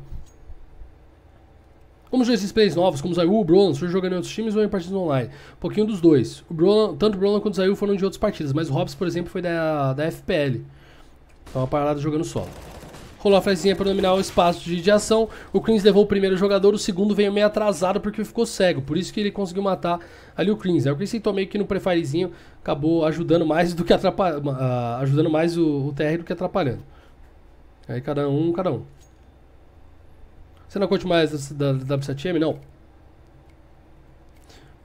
vamos ver esses players novos, como Zayu, o Brolan, surge jogando em outros times ou em partidas online? Um pouquinho dos dois. O Brolan, tanto o Brolan quanto o Zayu foram de outras partidas, mas o Hobbs, por exemplo, foi da, da FPL. Então, uma parada jogando solo rolou a flezinha para dominar o espaço de, ação. O Krins levou o primeiro jogador, o segundo veio meio atrasado porque ficou cego. Por isso que ele conseguiu matar ali o Krins. Aí é o Krins tentou meio que no prefirezinho, acabou ajudando mais do que atrapalhando. Uh, ajudando mais o, o TR do que atrapalhando. Aí cada um, cada um. Você não curte mais da, da W7M? Não.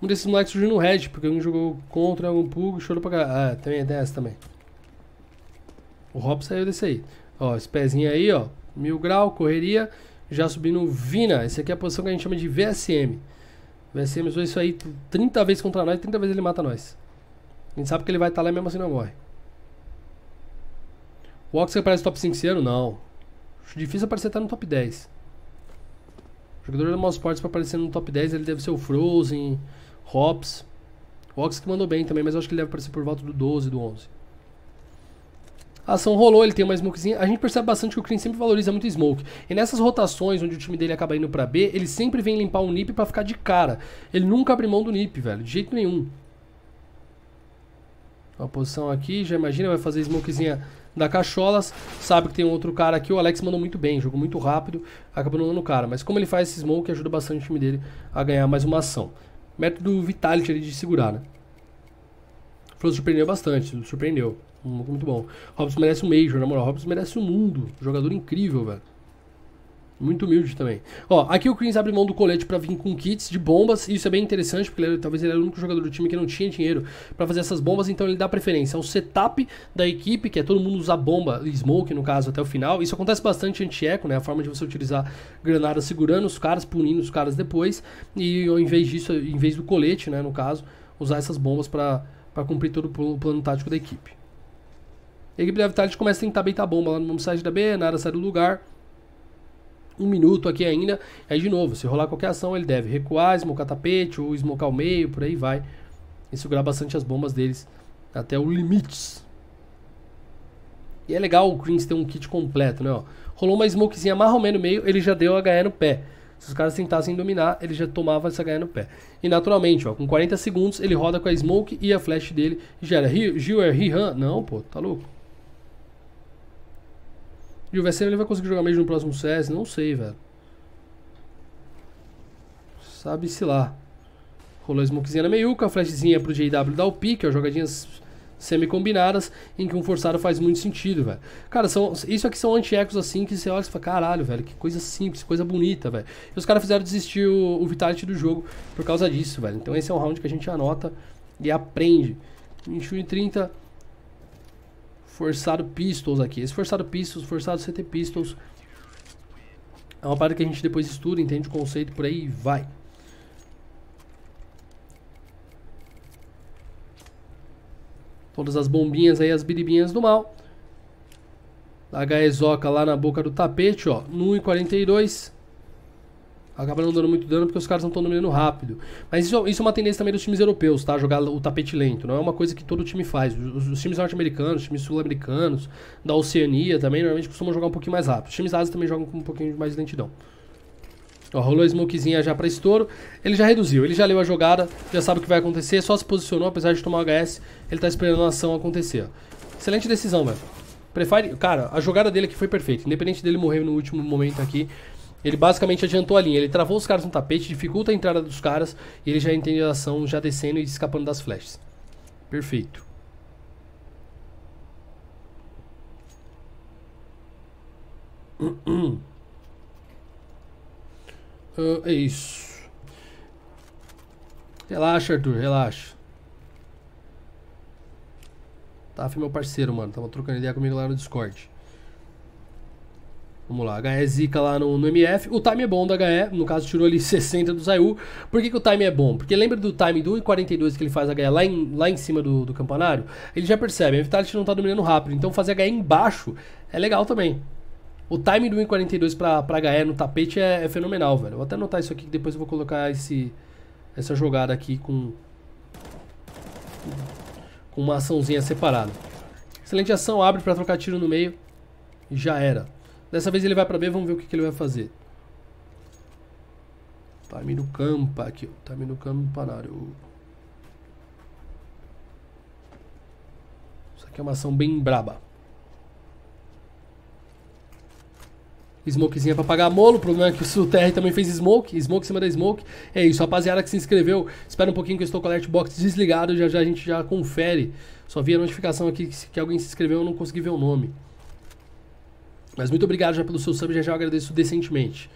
Um desses moleques surgiu no Red, porque um jogou contra um Pug, chorou pra caralho. Ah, é, tem, tem essa também. O Hop saiu desse aí. Ó, esse pezinho aí, ó, mil grau, correria, já subindo Vina. Essa aqui é a posição que a gente chama de VSM. VSM usou isso aí 30 vezes contra nós, 30 vezes ele mata nós. A gente sabe que ele vai estar tá lá e mesmo assim não morre. O Oxen aparece top 5 esse ano? Não. Acho difícil aparecer estar tá no top 10. O jogador do Mouseports para aparecer no top 10, ele deve ser o Frozen, Hops. O Ox que mandou bem também, mas eu acho que ele deve aparecer por volta do 12, do 11. A ação rolou, ele tem uma smokezinha. A gente percebe bastante que o Krim sempre valoriza muito smoke. E nessas rotações onde o time dele acaba indo pra B, ele sempre vem limpar o um nip pra ficar de cara. Ele nunca abre mão do nip, velho, de jeito nenhum. Uma posição aqui, já imagina, vai fazer smokezinha da Cacholas. Sabe que tem um outro cara aqui, o Alex mandou muito bem, jogou muito rápido, acabou não dando cara. Mas como ele faz esse smoke, ajuda bastante o time dele a ganhar mais uma ação. Método Vitality ali de segurar, né? Flor surpreendeu bastante, surpreendeu muito bom. Robson merece um Major, na moral. Robson merece o um mundo. Jogador incrível, velho. Muito humilde também. Ó, aqui o Queens abre mão do colete para vir com kits de bombas. Isso é bem interessante, porque ele, é, talvez ele era o único jogador do time que não tinha dinheiro para fazer essas bombas, então ele dá preferência ao setup da equipe, que é todo mundo usar bomba, smoke no caso, até o final. Isso acontece bastante anti-eco, né? A forma de você utilizar granada segurando os caras, punindo os caras depois. E ao invés disso, em vez do colete, né, no caso, usar essas bombas para cumprir todo o plano tático da equipe. A equipe da Vitality começa a tentar beitar bomba lá no site da B, nada sai do lugar. Um minuto aqui ainda. Aí de novo, se rolar qualquer ação, ele deve recuar, smocar tapete ou smocar o meio, por aí vai. E segurar bastante as bombas deles até o limite. E é legal o Greens ter um kit completo, né? Ó. Rolou uma smokezinha marromendo no meio, ele já deu HE no pé. Se os caras tentassem dominar, ele já tomava essa HE no pé. E naturalmente, ó, com 40 segundos, ele roda com a smoke e a flash dele. E gera, Gil é Rihan? Não, pô, tá louco. E o VSM ele vai conseguir jogar mesmo no próximo CS? Não sei, velho. Sabe-se lá. Rolou a smokezinha na meiuca, a flashzinha pro JW dar o pique, ó, jogadinhas semi-combinadas, em que um forçado faz muito sentido, velho. Cara, são, isso aqui são anti-ecos assim, que você olha e fala, caralho, velho, que coisa simples, coisa bonita, velho. E os caras fizeram desistir o, o Vitality do jogo por causa disso, velho. Então esse é um round que a gente anota e aprende. 21 e 30 forçado pistols aqui. Esse forçado pistols, forçado CT pistols. É uma parte que a gente depois estuda, entende o conceito por aí e vai. Todas as bombinhas aí, as biribinhas do mal. A HESOCA lá na boca do tapete, ó. No 1,42. Acaba não dando muito dano porque os caras não estão dominando rápido. Mas isso, isso, é uma tendência também dos times europeus, tá? Jogar o tapete lento. Não é uma coisa que todo time faz. Os, os times norte-americanos, os times sul-americanos, da Oceania também, normalmente costumam jogar um pouquinho mais rápido. Os times da Ásia também jogam com um pouquinho mais de lentidão. Ó, rolou smokezinha já pra estouro. Ele já reduziu, ele já leu a jogada, já sabe o que vai acontecer, só se posicionou, apesar de tomar HS, ele tá esperando a ação acontecer. Excelente decisão, velho. Prefire, cara, a jogada dele aqui foi perfeita. Independente dele morrer no último momento aqui, ele basicamente adiantou a linha, ele travou os caras no tapete, dificulta a entrada dos caras e ele já entende a ação, já descendo e escapando das flechas. Perfeito. Uh, é isso. Relaxa, Arthur, relaxa. Taf, meu parceiro, mano. Tava trocando ideia comigo lá no Discord. Vamos lá, HE zica lá no, no, MF. O time é bom da HE, no caso tirou ali 60 do Zayu. Por que, que o time é bom? Porque lembra do time do 1,42 que ele faz HE lá em, lá em cima do, do campanário? Ele já percebe, a Vitality não tá dominando rápido, então fazer HE embaixo é legal também. O time do 1.42 pra, pra HE no tapete é, é, fenomenal, velho. Vou até anotar isso aqui que depois eu vou colocar esse, essa jogada aqui com, com uma açãozinha separada. Excelente ação, abre pra trocar tiro no meio. Já era. Dessa vez ele vai pra B, vamos ver o que, que ele vai fazer. Time tá no campa aqui, time tá no campanário. Isso aqui é uma ação bem braba. Smokezinha pra pagar molo. O problema é que o TR também fez smoke. Smoke em cima da smoke. É isso, rapaziada que se inscreveu. Espera um pouquinho que eu estou com o alert box desligado. Já já a gente já confere. Só vi a notificação aqui que, que alguém se inscreveu eu não consegui ver o nome. Mas muito obrigado já pelo seu sub, já já agradeço decentemente.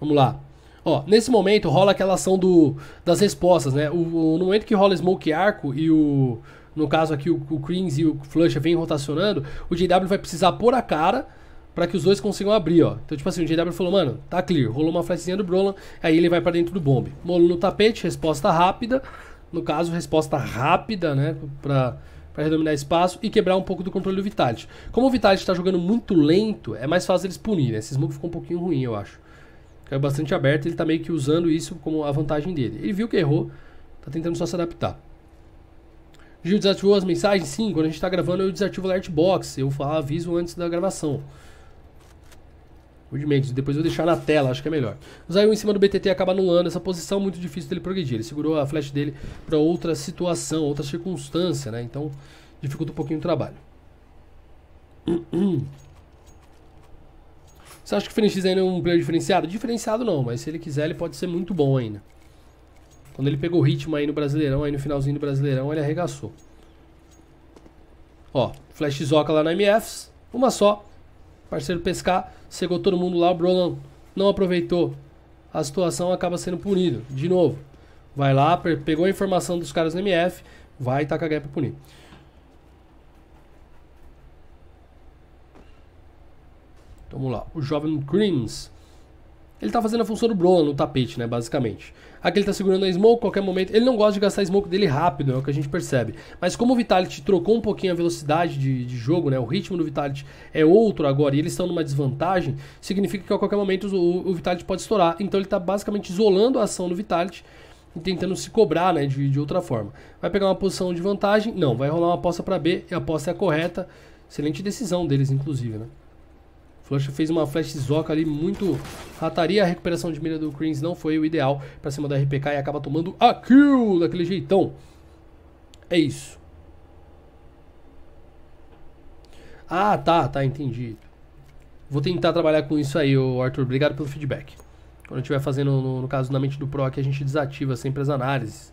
Vamos lá. Ó, nesse momento rola aquela ação do, das respostas, né? O, o, no momento que rola Smoke Arco e o. No caso aqui, o, o e o Flush vem rotacionando, o JW vai precisar pôr a cara para que os dois consigam abrir, ó. Então, tipo assim, o JW falou, mano, tá clear. Rolou uma flechinha do Brolan, aí ele vai para dentro do bombe. Molo no tapete, resposta rápida. No caso, resposta rápida, né? Pra para redominar espaço e quebrar um pouco do controle do Vitality. Como o Vitality está jogando muito lento, é mais fácil eles punirem. Né? Esse smoke ficou um pouquinho ruim, eu acho. Caiu bastante aberto, ele está meio que usando isso como a vantagem dele. Ele viu que errou, está tentando só se adaptar. Gil desativou as mensagens? Sim, quando a gente está gravando eu desativo o alert box, eu aviso antes da gravação. Wood Mendes, depois eu vou deixar na tela, acho que é melhor. Zayu em cima do BTT acaba anulando essa posição, muito difícil dele progredir. Ele segurou a flash dele para outra situação, outra circunstância, né? Então dificulta um pouquinho o trabalho. Você acha que o Fenix ainda é um player diferenciado? Diferenciado não, mas se ele quiser ele pode ser muito bom ainda. Quando ele pegou o ritmo aí no Brasileirão, aí no finalzinho do Brasileirão, ele arregaçou. Ó, Flash Zoca lá na MFs, uma só, Parceiro pescar, cegou todo mundo lá, o Brolão não aproveitou a situação, acaba sendo punido. De novo, vai lá, pegou a informação dos caras no MF, vai e taca a guerra pra punir. Vamos lá, o jovem Crims. Ele tá fazendo a função do Brolon no tapete, né, basicamente. Aqui ele tá segurando a smoke, qualquer momento. Ele não gosta de gastar a smoke dele rápido, é o que a gente percebe. Mas como o Vitality trocou um pouquinho a velocidade de, de jogo, né? O ritmo do Vitality é outro agora e eles estão numa desvantagem, significa que a qualquer momento o, o Vitality pode estourar. Então ele tá basicamente isolando a ação do Vitality e tentando se cobrar né, de, de outra forma. Vai pegar uma posição de vantagem? Não, vai rolar uma aposta para B e a aposta é a correta. Excelente decisão deles, inclusive, né? Flush fez uma flash zoca ali muito rataria. A recuperação de mira do Queens não foi o ideal para cima da RPK e acaba tomando a kill daquele jeitão. É isso. Ah, tá, tá, entendi. Vou tentar trabalhar com isso aí, Arthur. Obrigado pelo feedback. Quando eu estiver fazendo, no, no, caso, na mente do Pro aqui, a gente desativa sempre as análises.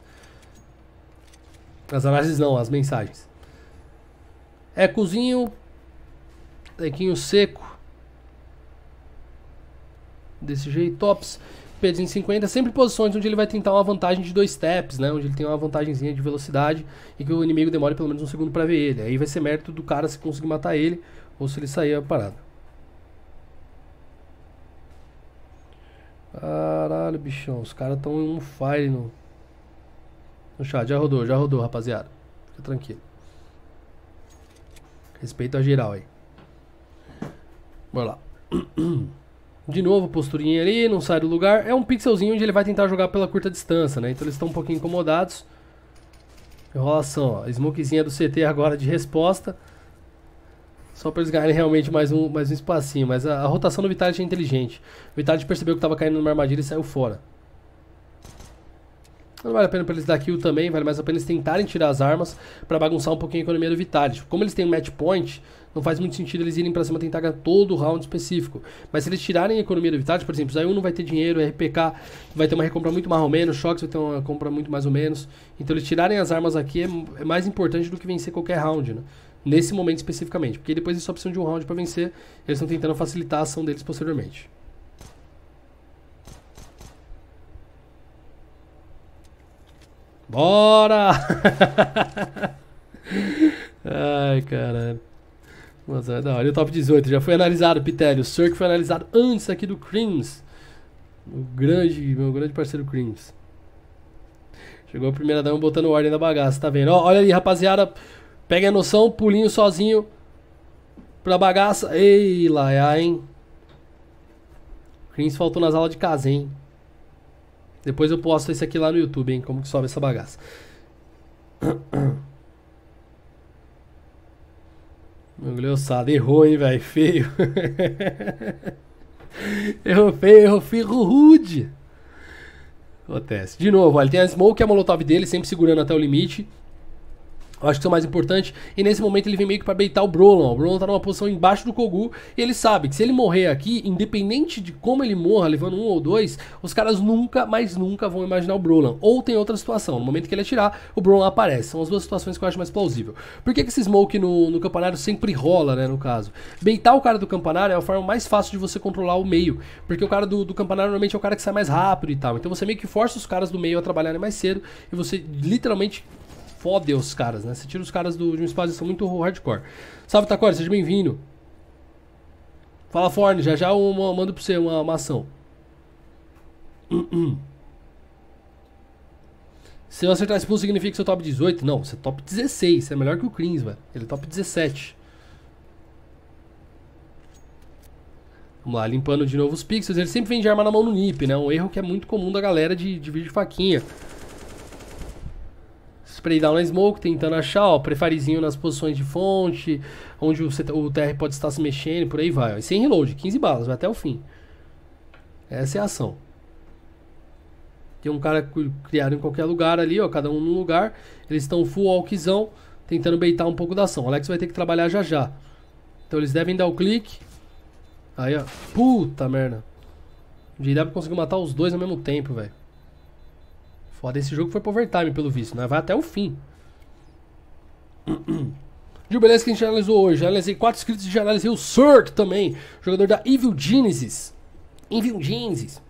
As análises não, as mensagens. Ecozinho. Tequinho seco desse jeito. Tops, P250, sempre posições onde ele vai tentar uma vantagem de dois steps, né? Onde ele tem uma vantagemzinha de velocidade e que o inimigo demore pelo menos um segundo para ver ele. Aí vai ser mérito do cara se conseguir matar ele ou se ele sair a parada. Caralho, bichão, os caras estão em um fire no... no chat. Já rodou, já rodou, rapaziada. Fica tranquilo. Respeito a geral aí. Bora lá. De novo, posturinha ali, não sai do lugar. É um pixelzinho onde ele vai tentar jogar pela curta distância, né? Então eles estão um pouquinho incomodados. Enrolação, ó. Smokezinha do CT agora de resposta. Só para eles ganharem realmente mais um, mais um espacinho. Mas a, a rotação do Vitality é inteligente. O Vitality percebeu que estava caindo numa armadilha e saiu fora. Não vale a pena pra eles dar kill também, vale mais a pena eles tentarem tirar as armas pra bagunçar um pouquinho a economia do Vitality. Tipo, como eles têm um match point, não faz muito sentido eles irem pra cima tentar ganhar todo o round específico. Mas se eles tirarem a economia do Vitality, por exemplo, Zayun não vai ter dinheiro, é RPK vai ter uma recompra muito mais ou menos, Shox vai ter uma compra muito mais ou menos. Então eles tirarem as armas aqui é, é mais importante do que vencer qualquer round, né? Nesse momento especificamente, porque depois eles só precisam de um round para vencer, eles estão tentando facilitar a ação deles posteriormente. Bora! Ai, caralho. Mas é da hora. E o top 18 já foi analisado, Pitélio. O Cirque foi analisado antes aqui do Creams. O grande, meu grande parceiro Creams. Chegou a primeira dama botando ordem na bagaça, tá vendo? Ó, olha ali, rapaziada. Pega a noção, pulinho sozinho pra bagaça. Ei, lá, hein? Creams faltou nas aulas de casa, hein? Depois eu posto isso aqui lá no YouTube, hein? Como que sobe essa bagaça. Meu Gleussado errou, hein, velho? Feio. errou feio, errou feio, rude. Acontece. De novo, ele tem a smoke e a molotov dele, sempre segurando até o limite. Eu acho que isso é o mais importante. E nesse momento ele vem meio que pra beitar o Brolon. O Brolon tá numa posição embaixo do Kogu. E ele sabe que se ele morrer aqui, independente de como ele morra, levando um ou dois, os caras nunca, mais nunca vão imaginar o Brolon. Ou tem outra situação. No momento que ele atirar, o Brolon aparece. São as duas situações que eu acho mais plausível. Por que, que esse smoke no, no campanário sempre rola, né? No caso. Beitar o cara do campanário é a forma mais fácil de você controlar o meio. Porque o cara do, do campanário normalmente é o cara que sai mais rápido e tal. Então você meio que força os caras do meio a trabalharem mais cedo. E você literalmente fode os caras, né? Você tira os caras do, de um espaço, eles são muito hardcore. Salve, Takori, seja bem-vindo. Fala, Forne, já já eu mando pra você uma, uma ação. Se eu acertar esse pulo, significa que você é top 18? Não, você é top 16. Você é melhor que o Krins, velho. Ele é top 17. Vamos lá, limpando de novo os pixels. Ele sempre vem de arma na mão no NIP, né? Um erro que é muito comum da galera de, de vídeo de faquinha spray down na smoke, tentando achar, ó, prefarizinho nas posições de fonte, onde o, o TR pode estar se mexendo, por aí vai. Ó. E sem reload, 15 balas, vai até o fim. Essa é a ação. Tem um cara criado em qualquer lugar ali, ó, cada um num lugar. Eles estão full walkzão, tentando beitar um pouco da ação. O Alex vai ter que trabalhar já já. Então eles devem dar o clique. Aí, ó. Puta merda. O JW conseguiu matar os dois ao mesmo tempo, velho. Foda, esse jogo foi pro overtime, pelo visto, né? Vai até o fim. Gil, beleza que a gente analisou hoje. Analisei quatro inscritos e já analisei o Surk também, jogador da Evil Genesis. Evil Genesis.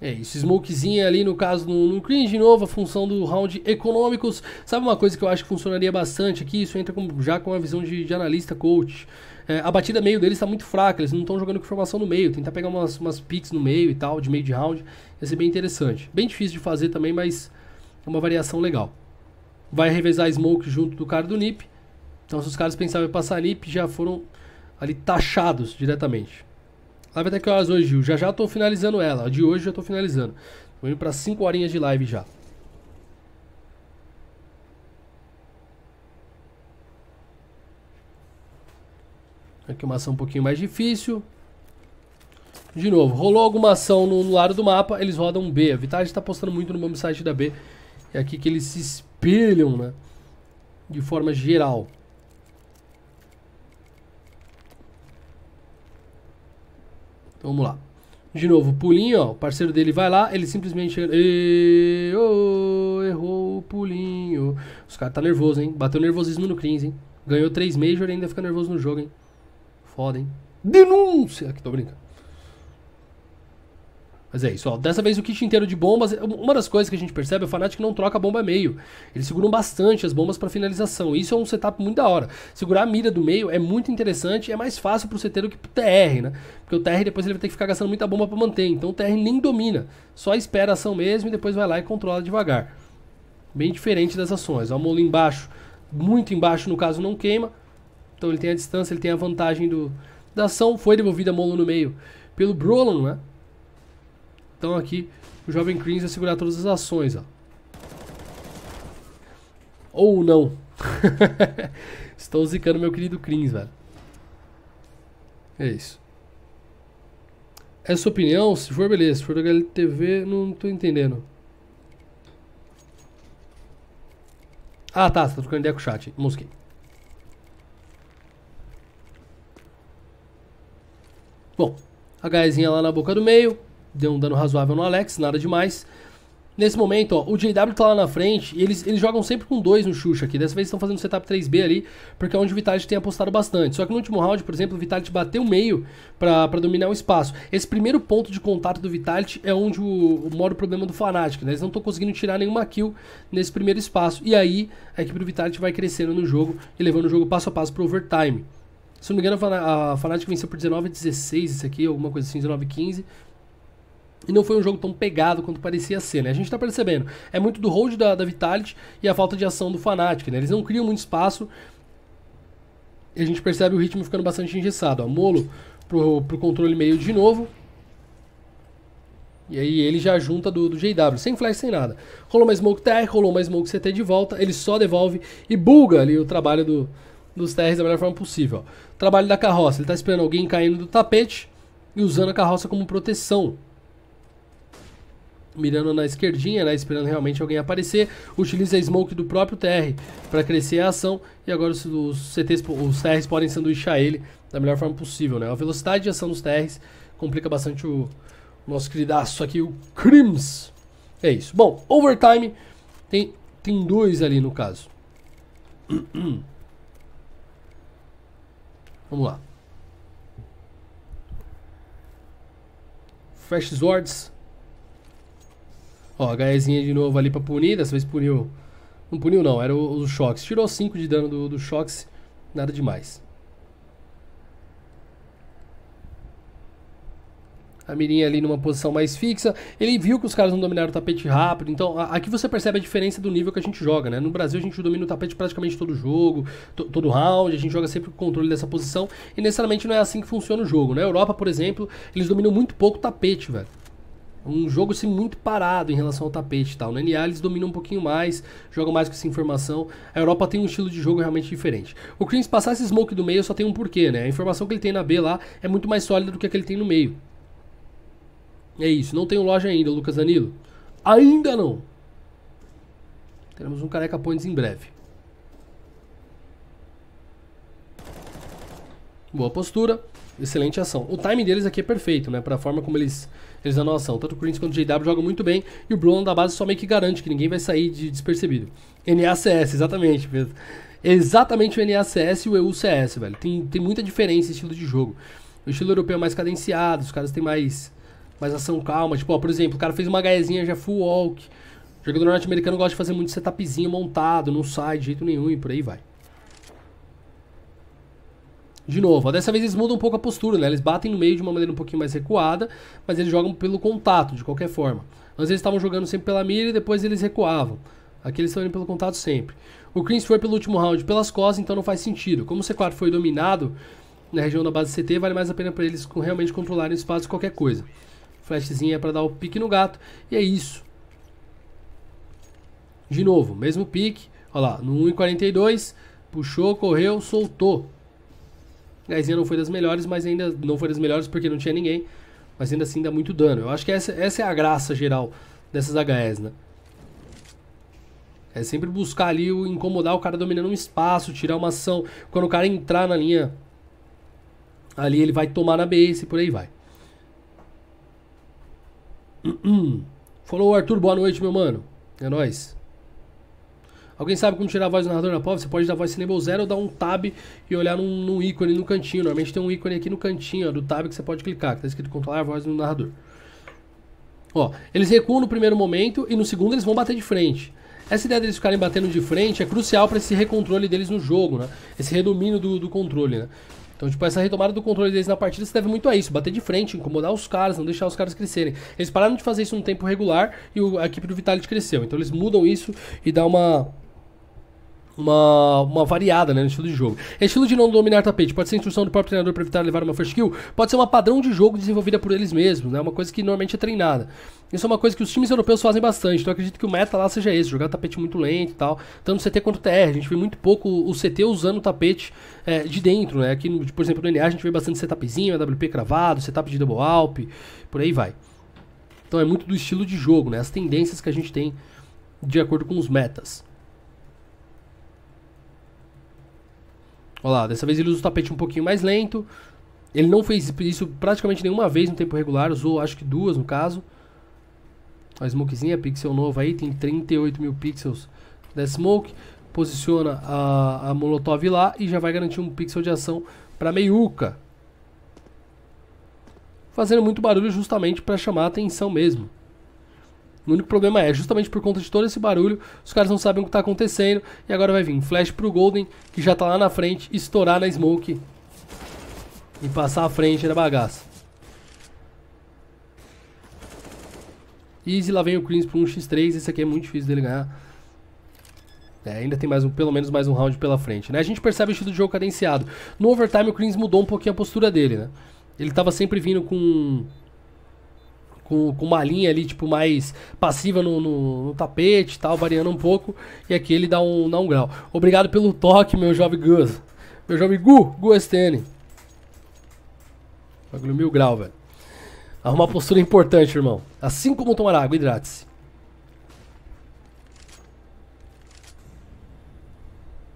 É isso, smokezinho ali no caso no, no cringe de novo, a função do round econômicos. Sabe uma coisa que eu acho que funcionaria bastante aqui? Isso entra com, já com a visão de, de analista coach. É, a batida meio deles está muito fraca, eles não estão jogando com formação no meio. Tentar pegar umas, umas picks no meio e tal, de meio de round, ia ser bem interessante. Bem difícil de fazer também, mas é uma variação legal. Vai revezar Smoke junto do cara do NIP. Então, se os caras pensavam em passar NIP, já foram ali taxados diretamente. Live até que horas hoje, Gil? Já já estou finalizando ela. A de hoje já estou finalizando. Estou indo para 5 horinhas de live já. Aqui uma ação um pouquinho mais difícil. De novo, rolou alguma ação no, lado do mapa, eles rodam B. A Vitage está postando muito no mesmo site da B. É aqui que eles se espelham, né? De forma geral. Então, vamos lá. De novo, pulinho, ó. O parceiro dele vai lá, ele simplesmente. Chega... E... Oh, errou o pulinho. Os caras tá nervoso, hein? Bateu nervosismo no Cris, hein? Ganhou 3 Major e ainda fica nervoso no jogo, hein? foda, hein? Denúncia! Aqui, tô brincando. Mas é isso, ó. Dessa vez o kit inteiro de bombas. Uma das coisas que a gente percebe é o Fnatic não troca bomba meio. Eles seguram bastante as bombas para finalização. Isso é um setup muito da hora. Segurar a mira do meio é muito interessante e é mais fácil pro CT do que pro TR, né? Porque o TR depois ele vai ter que ficar gastando muita bomba para manter. Então o TR nem domina. Só espera a ação mesmo e depois vai lá e controla devagar. Bem diferente das ações. Ó, o mola embaixo. Muito embaixo, no caso, não queima então ele tem a distância, ele tem a vantagem do, da ação. Foi devolvida a Molo no meio pelo Brolon, né? Então aqui o Jovem Crimson vai segurar todas as ações, ó. Ou não. Estou zicando meu querido Crins, velho. É isso. Essa é sua opinião? Se for, beleza. Se for da HLTV, não tô entendendo. Ah, tá. Você tá trocando ideia com o chat. Mosquei. Bom, a gaiazinha lá na boca do meio, deu um dano razoável no Alex, nada demais. Nesse momento, ó, o JW tá lá na frente e eles, eles jogam sempre com dois no Xuxa aqui. Dessa vez estão fazendo setup 3B ali, porque é onde o Vitality tem apostado bastante. Só que no último round, por exemplo, o Vitality bateu meio para dominar o espaço. Esse primeiro ponto de contato do Vitality é onde o, o mora o problema do Fnatic, né? Eles não estão conseguindo tirar nenhuma kill nesse primeiro espaço. E aí, a equipe do Vitality vai crescendo no jogo e levando o jogo passo a passo pro overtime. Se não me engano, a Fnatic venceu por 19 16 isso aqui, alguma coisa assim, 19 15. E não foi um jogo tão pegado quanto parecia ser, né? A gente tá percebendo. É muito do hold da, da Vitality e a falta de ação do Fnatic, né? Eles não criam muito espaço. E a gente percebe o ritmo ficando bastante engessado. Ó, Molo pro, pro controle meio de novo. E aí ele já junta do, do JW, sem flash, sem nada. Rolou mais Smoke TR, rolou mais Smoke CT de volta, ele só devolve e buga ali o trabalho do, dos TRs da melhor forma possível. Trabalho da carroça, ele está esperando alguém caindo do tapete e usando a carroça como proteção. Mirando na esquerdinha, né, esperando realmente alguém aparecer. Utiliza a smoke do próprio TR para crescer a ação. E agora os, os, CTs, os TRs podem sanduichar ele da melhor forma possível. Né? A velocidade de ação dos TRs complica bastante o, o nosso queridaço aqui, o Crims. É isso. Bom, overtime tem, tem dois ali no caso. Vamos lá. Fresh Swords. Ó, HEzinha de novo ali pra punir. Dessa vez puniu. Não puniu, não. Era os shocks. Tirou 5 de dano do, do Nada demais. a mirinha ali numa posição mais fixa. Ele viu que os caras não dominaram o tapete rápido, então aqui você percebe a diferença do nível que a gente joga, né? No Brasil a gente domina o tapete praticamente todo jogo, to, todo round, a gente joga sempre com o controle dessa posição e necessariamente não é assim que funciona o jogo. Na né? Europa, por exemplo, eles dominam muito pouco o tapete, velho um jogo assim, muito parado em relação ao tapete e tal. No NA eles dominam um pouquinho mais, jogam mais com essa informação. A Europa tem um estilo de jogo realmente diferente. O Creams passar esse smoke do meio só tem um porquê, né? A informação que ele tem na B lá é muito mais sólida do que a que ele tem no meio. É isso, não tenho loja ainda, Lucas Danilo. Ainda não. Teremos um Careca Points em breve. Boa postura, excelente ação. O timing deles aqui é perfeito, né? Pra forma como eles, eles dão a ação. Tanto o Corinthians quanto o JW jogam muito bem. E o Bruno da base só meio que garante que ninguém vai sair de despercebido. NACS, exatamente, Pedro. Exatamente o NACS e o EUCS, velho. Tem, tem muita diferença em estilo de jogo. O estilo europeu é mais cadenciado, os caras têm mais mais ação calma. Tipo, ó, por exemplo, o cara fez uma gaiazinha já full walk. O jogador norte-americano gosta de fazer muito setupzinho montado, não sai de jeito nenhum e por aí vai. De novo, ó, dessa vez eles mudam um pouco a postura, né? Eles batem no meio de uma maneira um pouquinho mais recuada, mas eles jogam pelo contato, de qualquer forma. Antes eles estavam jogando sempre pela mira e depois eles recuavam. Aqui eles estão indo pelo contato sempre. O Crins foi pelo último round pelas costas, então não faz sentido. Como o C4 foi dominado na região da base CT, vale mais a pena para eles realmente controlarem o espaço de qualquer coisa flashzinha para dar o pique no gato. E é isso. De novo, mesmo pique. Olha lá, no 1,42, puxou, correu, soltou. Gazinha não foi das melhores, mas ainda não foi das melhores porque não tinha ninguém. Mas ainda assim dá muito dano. Eu acho que essa, essa é a graça geral dessas HS, né? É sempre buscar ali o incomodar o cara dominando um espaço, tirar uma ação. Quando o cara entrar na linha, ali ele vai tomar na base e por aí vai. Hum, hum. Falou, Arthur, boa noite, meu mano. É nóis. Alguém sabe como tirar a voz do narrador na prova? Você pode dar voz enable zero ou dar um tab e olhar num, num, ícone no cantinho. Normalmente tem um ícone aqui no cantinho ó, do tab que você pode clicar, que tá escrito controlar a voz do narrador. Ó, eles recuam no primeiro momento e no segundo eles vão bater de frente. Essa ideia deles ficarem batendo de frente é crucial para esse recontrole deles no jogo, né? Esse redomínio do, do controle, né? Então, tipo, essa retomada do controle deles na partida se deve muito a isso, bater de frente, incomodar os caras, não deixar os caras crescerem. Eles pararam de fazer isso num tempo regular e o, a equipe do Vitality cresceu. Então eles mudam isso e dá uma uma, uma variada né, no estilo de jogo. É estilo de não dominar tapete pode ser instrução do próprio treinador para evitar levar uma first kill, pode ser uma padrão de jogo desenvolvida por eles mesmos, né, uma coisa que normalmente é treinada. Isso é uma coisa que os times europeus fazem bastante, então acredito que o meta lá seja esse, jogar tapete muito lento e tal, tanto CT quanto TR. A gente vê muito pouco o CT usando o tapete é, de dentro, né? Aqui, por exemplo, no NA a gente vê bastante setupzinho, AWP cravado, setup de double alp, por aí vai. Então é muito do estilo de jogo, né? As tendências que a gente tem de acordo com os metas. Olha lá, dessa vez ele usa o tapete um pouquinho mais lento. Ele não fez isso praticamente nenhuma vez no tempo regular, usou acho que duas no caso. A smokezinha, pixel novo aí, tem 38 mil pixels da smoke. Posiciona a, a molotov lá e já vai garantir um pixel de ação para meiuca. Fazendo muito barulho justamente para chamar a atenção mesmo. O único problema é, justamente por conta de todo esse barulho, os caras não sabem o que está acontecendo. E agora vai vir flash pro Golden, que já está lá na frente, estourar na smoke. E passar à frente da bagaça. Easy, lá vem o Crimson pro 1x3. Esse aqui é muito difícil dele ganhar. É, ainda tem mais um, pelo menos mais um round pela frente, né? A gente percebe o estilo de jogo cadenciado. No overtime, o Crimson mudou um pouquinho a postura dele, né? Ele estava sempre vindo com com, com uma linha ali, tipo, mais passiva no, no, no tapete e tal, variando um pouco. E aqui ele dá um, dá um grau. Obrigado pelo toque, meu jovem Gus. Meu jovem Gu, Gu STN. Bagulho mil grau, velho. Arrumar postura importante, irmão. Assim como tomar água, hidrate-se.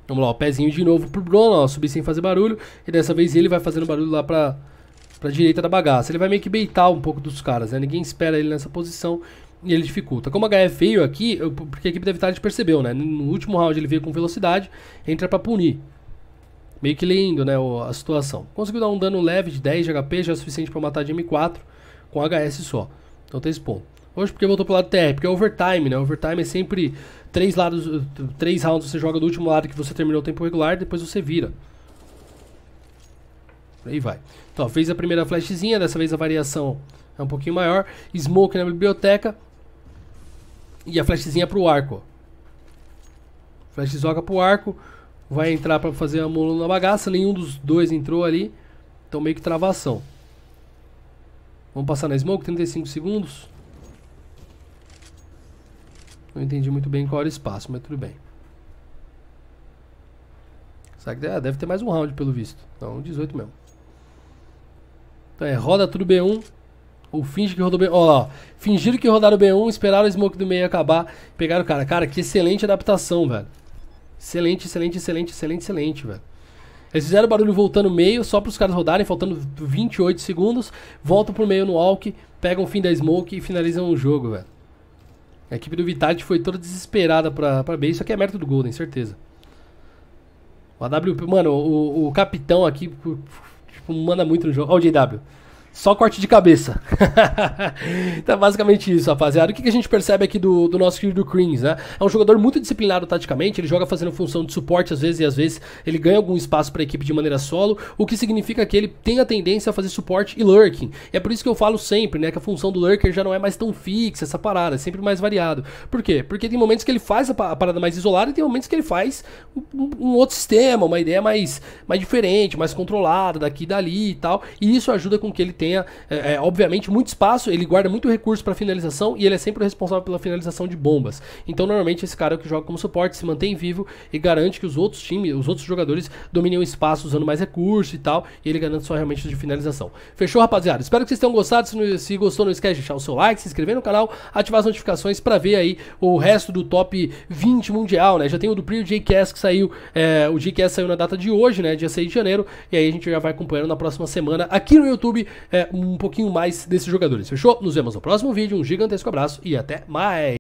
Vamos lá, o pezinho de novo pro Bruno, ó, subir sem fazer barulho. E dessa vez ele vai fazendo barulho lá pra, pra direita da bagaça. Ele vai meio que beitar um pouco dos caras, né? Ninguém espera ele nessa posição e ele dificulta. Como o HF veio aqui, eu, porque a equipe da Vitality percebeu, né? No último round ele veio com velocidade, entra pra punir. Meio que lendo, né, a situação. Conseguiu dar um dano leve de 10 de HP, já é suficiente para matar de M4 com HS só. Então tem esse ponto. Hoje porque voltou pro lado TR, porque é overtime, né? Overtime é sempre três lados, três rounds você joga do último lado que você terminou o tempo regular, depois você vira. Por aí vai. Então, fez a primeira flashzinha, dessa vez a variação é um pouquinho maior. Smoke na biblioteca. E a flashzinha pro arco. Flash joga pro arco. Vai entrar para fazer a mula na bagaça. Nenhum dos dois entrou ali. Então meio que travação. Vamos passar na smoke, 35 segundos. Não entendi muito bem qual era o espaço, mas tudo bem. Será que deve ah, ter mais um round pelo visto? então 18 mesmo. Então é roda tudo B1 ou finge que rodou B1. Olha lá, ó. Fingiram que rodaram B1, esperaram o smoke do meio acabar, pegaram o cara. Cara, que excelente adaptação, velho. Excelente, excelente, excelente, excelente, excelente, velho. Eles fizeram barulho voltando meio, só para os caras rodarem, faltando 28 segundos. Voltam pro meio no walk, pegam o fim da smoke e finalizam o jogo, velho. A equipe do Vitality foi toda desesperada pra, pra B. Isso aqui é mérito do Golden, certeza. O AWP, mano, o, o capitão aqui Tipo, manda muito no jogo. Olha o JW. Só corte de cabeça. então, é basicamente isso, rapaziada. O que, que a gente percebe aqui do, do nosso querido Creams, né? É um jogador muito disciplinado taticamente, ele joga fazendo função de suporte às vezes, e às vezes ele ganha algum espaço para a equipe de maneira solo, o que significa que ele tem a tendência a fazer suporte e lurking. E é por isso que eu falo sempre, né, que a função do lurker já não é mais tão fixa, essa parada, é sempre mais variado. Por quê? Porque tem momentos que ele faz a parada mais isolada e tem momentos que ele faz um, um outro sistema, uma ideia mais, mais diferente, mais controlada, daqui e dali e tal. E isso ajuda com que ele tenha, é, é, obviamente, muito espaço, ele guarda muito recurso para finalização e ele é sempre o responsável pela finalização de bombas. Então, normalmente, esse cara é o que joga como suporte, se mantém vivo e garante que os outros times, os outros jogadores dominem o espaço usando mais recurso e tal, e ele garante só realmente de finalização. Fechou, rapaziada? Espero que vocês tenham gostado. Se, não, se gostou, não esquece de deixar o seu like, se inscrever no canal, ativar as notificações para ver aí o resto do top 20 mundial, né? Já tem o do Prio JKS que saiu, é, o JKS saiu na data de hoje, né? Dia 6 de janeiro, e aí a gente já vai acompanhando na próxima semana aqui no YouTube é, um pouquinho mais desses jogadores. Fechou? Nos vemos no próximo vídeo. Um gigantesco abraço e até mais!